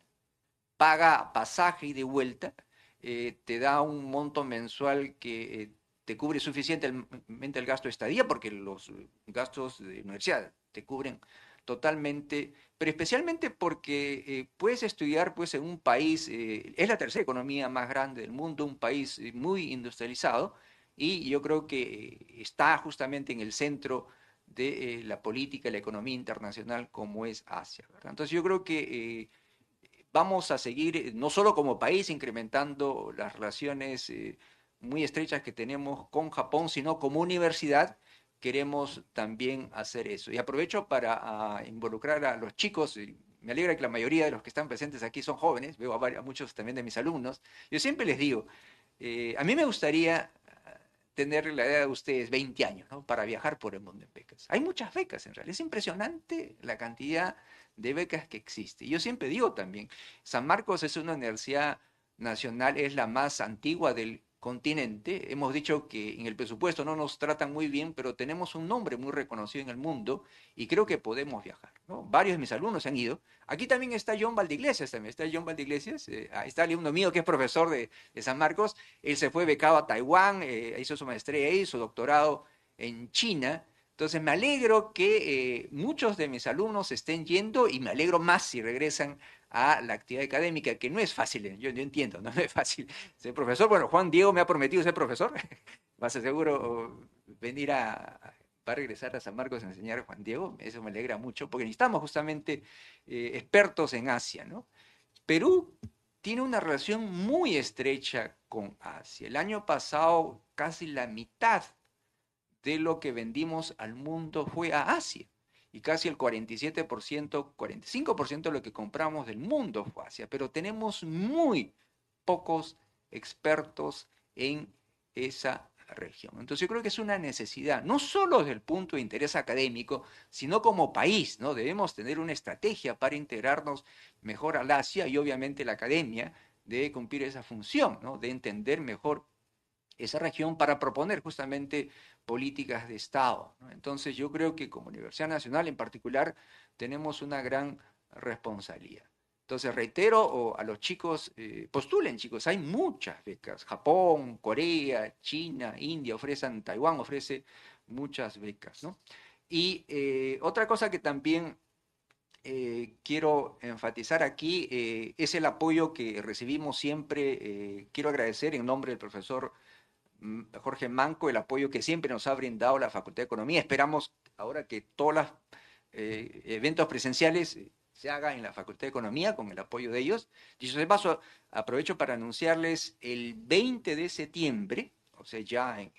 paga pasaje y de vuelta, eh, te da un monto mensual que eh, te cubre suficientemente el gasto de estadía, porque los gastos de universidad te cubren totalmente, pero especialmente porque eh, puedes estudiar pues, en un país, es la tercera economía más grande del mundo, un país muy industrializado, y yo creo que está justamente en el centro de la política y la economía internacional como es Asia. Entonces yo creo que vamos a seguir, eh, no solo como país, incrementando las relaciones eh, muy estrechas que tenemos con Japón, sino como universidad queremos también hacer eso. Y aprovecho para ah, involucrar a los chicos. Me alegra que la mayoría de los que están presentes aquí son jóvenes, veo a, muchos también de mis alumnos. Yo siempre les digo, eh, a mí me gustaría ah, tener la edad de ustedes, 20 años, ¿no? para viajar por el mundo en becas. Hay muchas becas en realidad. Es impresionante la cantidad de becas que existe. Yo siempre digo también, San Marcos es una universidad nacional, es la más antigua del continente. Hemos dicho que en el presupuesto no nos tratan muy bien, pero tenemos un nombre muy reconocido en el mundo y creo que podemos viajar. Varios de mis alumnos han ido. Aquí también está John Valdiglesias, también está John Valdiglesias, eh, está el alumno mío que es profesor de, San Marcos. Él se fue becado a Taiwán, eh, hizo su maestría y su doctorado en China entonces me alegro que eh, muchos de mis alumnos estén yendo y me alegro más si regresan a la actividad académica, que no es fácil, ¿eh? yo, entiendo, no es fácil ser profesor. Bueno, Juan Diego me ha prometido ser profesor, va a seguro venir a, va a regresar a San Marcos a enseñar a Juan Diego, eso me alegra mucho, porque necesitamos justamente eh, expertos en Asia, ¿no? Perú tiene una relación muy estrecha con Asia. El año pasado, casi la mitad de lo que vendimos al mundo fue a Asia. Y casi el 47%, 45% de lo que compramos del mundo fue a Asia. Pero tenemos muy pocos expertos en esa región. Entonces yo creo que es una necesidad, no solo desde el punto de interés académico, sino como país, ¿no? Debemos tener una estrategia para integrarnos mejor al Asia y obviamente la academia debe cumplir esa función, ¿no? De entender mejor esa región para proponer justamente políticas de Estado. Entonces yo creo que como Universidad Nacional en particular tenemos una gran responsabilidad. Entonces reitero a los chicos, eh, postulen chicos, hay muchas becas, Japón, Corea, China, India ofrecen, Taiwán ofrece muchas becas. Y eh, otra cosa que también eh, quiero enfatizar aquí es el apoyo que recibimos siempre. quiero agradecer en nombre del profesor Mm, Jorge Manco el apoyo que siempre nos ha brindado la Facultad de Economía. Esperamos ahora que todos los eh, eventos presenciales se hagan en la Facultad de Economía con el apoyo de ellos. Dicho de paso, aprovecho para anunciarles el 20 de septiembre, o sea, ya en,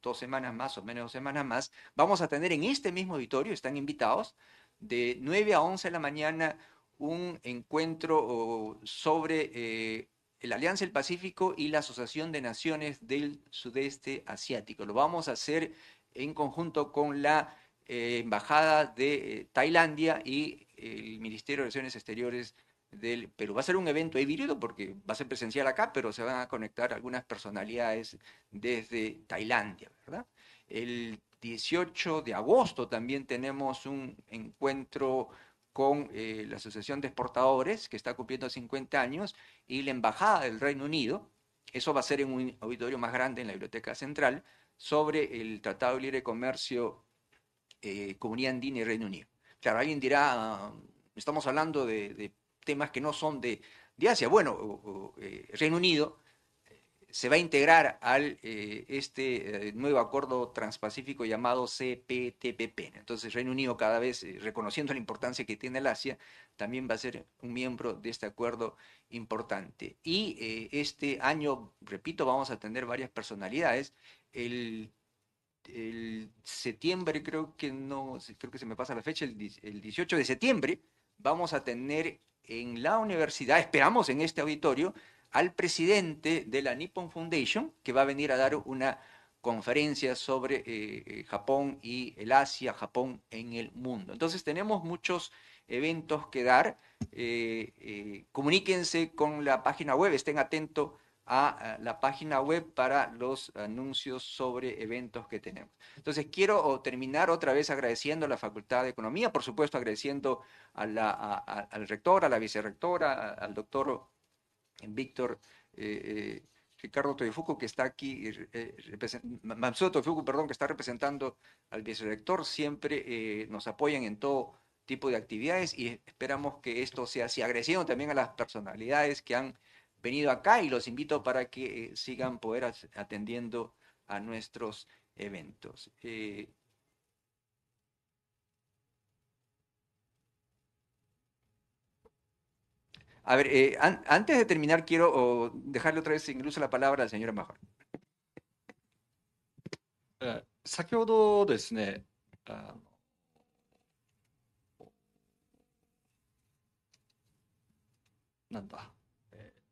dos semanas más o menos dos semanas más, vamos a tener en este mismo auditorio, están invitados, de 9 a 11 de la mañana un encuentro sobre eh, la Alianza del Pacífico y la Asociación de Naciones del Sudeste Asiático. Lo vamos a hacer en conjunto con la eh, Embajada de eh, Tailandia y el Ministerio de Relaciones Exteriores del Perú. Va a ser un evento híbrido porque va a ser presencial acá, pero se van a conectar algunas personalidades desde Tailandia, ¿verdad? El 18 de agosto también tenemos un encuentro con eh, la Asociación de Exportadores, que está cumpliendo 50 años, y la Embajada del Reino Unido. Eso va a ser en un auditorio más grande en la Biblioteca Central sobre el Tratado de Libre Comercio eh, Comunidad Andina y Reino Unido. Claro, alguien dirá, ah, estamos hablando de, temas que no son de, Asia. Bueno, eh, Reino Unido se va a integrar al eh, este eh, nuevo acuerdo transpacífico llamado CPTPP. Entonces, Reino Unido cada vez, eh, reconociendo la importancia que tiene el Asia, también va a ser un miembro de este acuerdo importante. Y este año, repito, vamos a tener varias personalidades. El, septiembre, creo que no, creo que se me pasa la fecha, el 18 de septiembre, vamos a tener en la universidad, esperamos en este auditorio, al presidente de la Nippon Foundation, que va a venir a dar una conferencia sobre eh, eh, Japón y el Asia, Japón en el mundo. Entonces tenemos muchos eventos que dar. Eh, comuníquense con la página web, estén atentos a, la página web para los anuncios sobre eventos que tenemos. Entonces, quiero terminar otra vez agradeciendo a la Facultad de Economía, por supuesto agradeciendo al rector, a la vicerrectora, al doctor Víctor eh, eh, Ricardo Toyofuco, que está aquí, eh, Mamsudo Toyofuco, perdón, que está representando al vicerector, siempre nos apoyan en todo tipo de actividades y esperamos que esto sea así, agradeciendo también a las personalidades que han venido acá y los invito para que sigan poder atendiendo a nuestros eventos. A ver, eh, an antes de terminar, quiero oh, dejarle otra vez incluso la palabra al señor embajador. 先ほどですね、あのなんだ、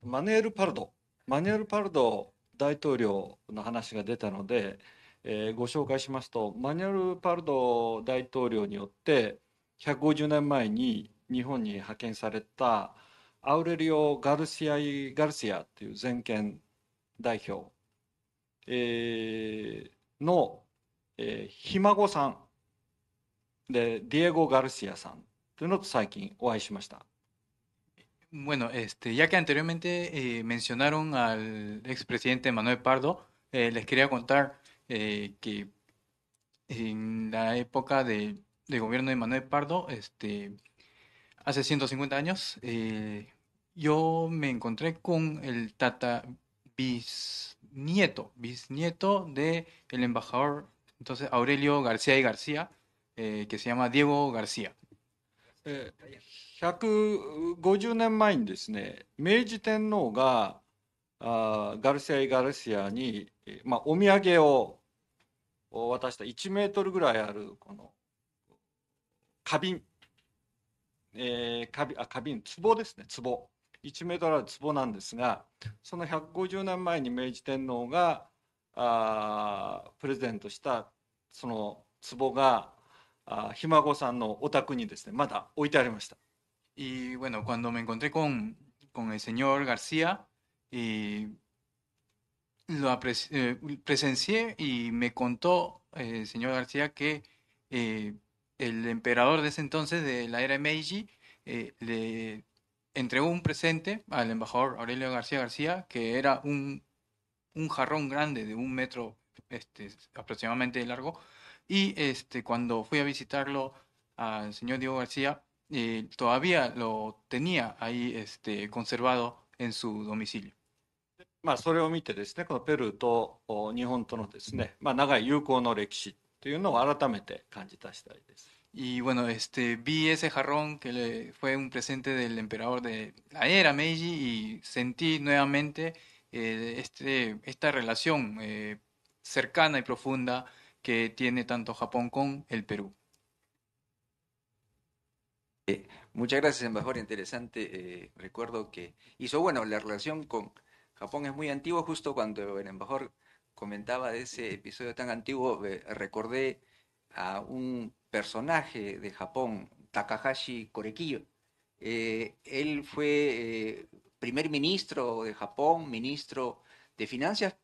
マネール・パルド、マネール・パルド大統領の話が出たので、えー、ご紹介しますと、マネール・パルド大統領によって、150年前に日本に派遣された、aurelio y eh, eh, diego garcía bueno este, ya que anteriormente eh, mencionaron al expresidente Manuel Pardo, les quería contar que en la época de, de gobierno de Manuel Pardo, este, hace 150 años, eh, yo me encontré con el tata bisnieto, bisnieto del el embajador, entonces Aurelio García y García, eh, que se llama Diego García. 150 de 1メートルぐらいあるこの花瓶えー、花瓶あ花瓶壺ですね壺1メートルある壺なんですがその150年前に明治天皇があプレゼントしたその壺があひ孫さんのお宅にですねまだ置いてありました。Y bueno, cuando me encontré con, con el señor García, y lo pres, eh, presencié y me contó el eh, señor García que eh, el emperador de ese entonces, de la era Meiji, eh, le entregó un presente al embajador Aurelio García García, que era un, un jarrón grande de un metro este, aproximadamente de largo. Y este, cuando fui a visitarlo al señor Diego García, eh, todavía lo tenía ahí este, conservado en su domicilio. Y bueno, este, vi ese jarrón que fue un presente del emperador de la era Meiji y sentí nuevamente eh, este, esta relación eh, cercana y profunda que tiene tanto Japón con el Perú. Eh, muchas gracias, embajador. Interesante recuerdo que hizo, bueno, la relación con Japón es muy antigua, justo cuando el embajador comentaba de ese episodio tan antiguo, eh, recordé a un personaje de Japón, Takahashi Korekiyo. Eh, él fue eh, primer ministro de Japón, ministro de Finanzas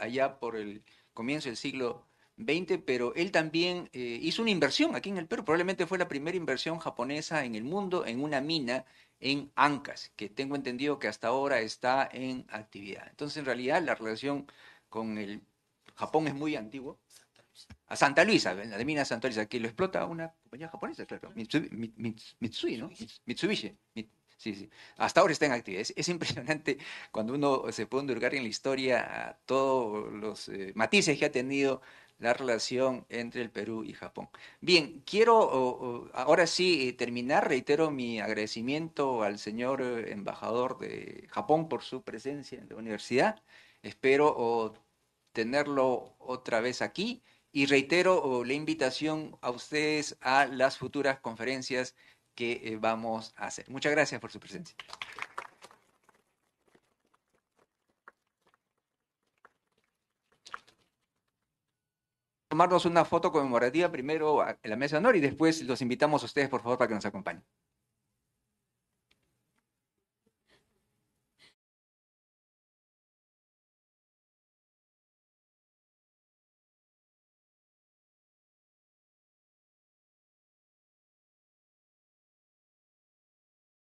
allá por el comienzo del siglo 20, pero él también hizo una inversión aquí en el Perú. Probablemente fue la primera inversión japonesa en el mundo en una mina en Ancas, que tengo entendido que hasta ahora está en actividad. Entonces, en realidad, la relación con el... Japón es muy antiguo. A Santa Luisa, la de mina Santa Luisa, que lo explota una compañía japonesa, claro. Mitsui, ¿no? Mitsubishi. Sí, sí. Hasta ahora está en actividad. Es, impresionante cuando uno se puede endurgar en la historia a todos los eh, matices que ha tenido la relación entre el Perú y Japón. Bien, quiero ahora sí eh, terminar. Reitero mi agradecimiento al señor eh, embajador de Japón por su presencia en la universidad. Espero tenerlo otra vez aquí. Y reitero la invitación a ustedes a las futuras conferencias que eh, vamos a hacer. Muchas gracias por su presencia. Tomarnos una foto conmemorativa primero en la mesa de honor y después los invitamos a ustedes, por favor, para que nos acompañen.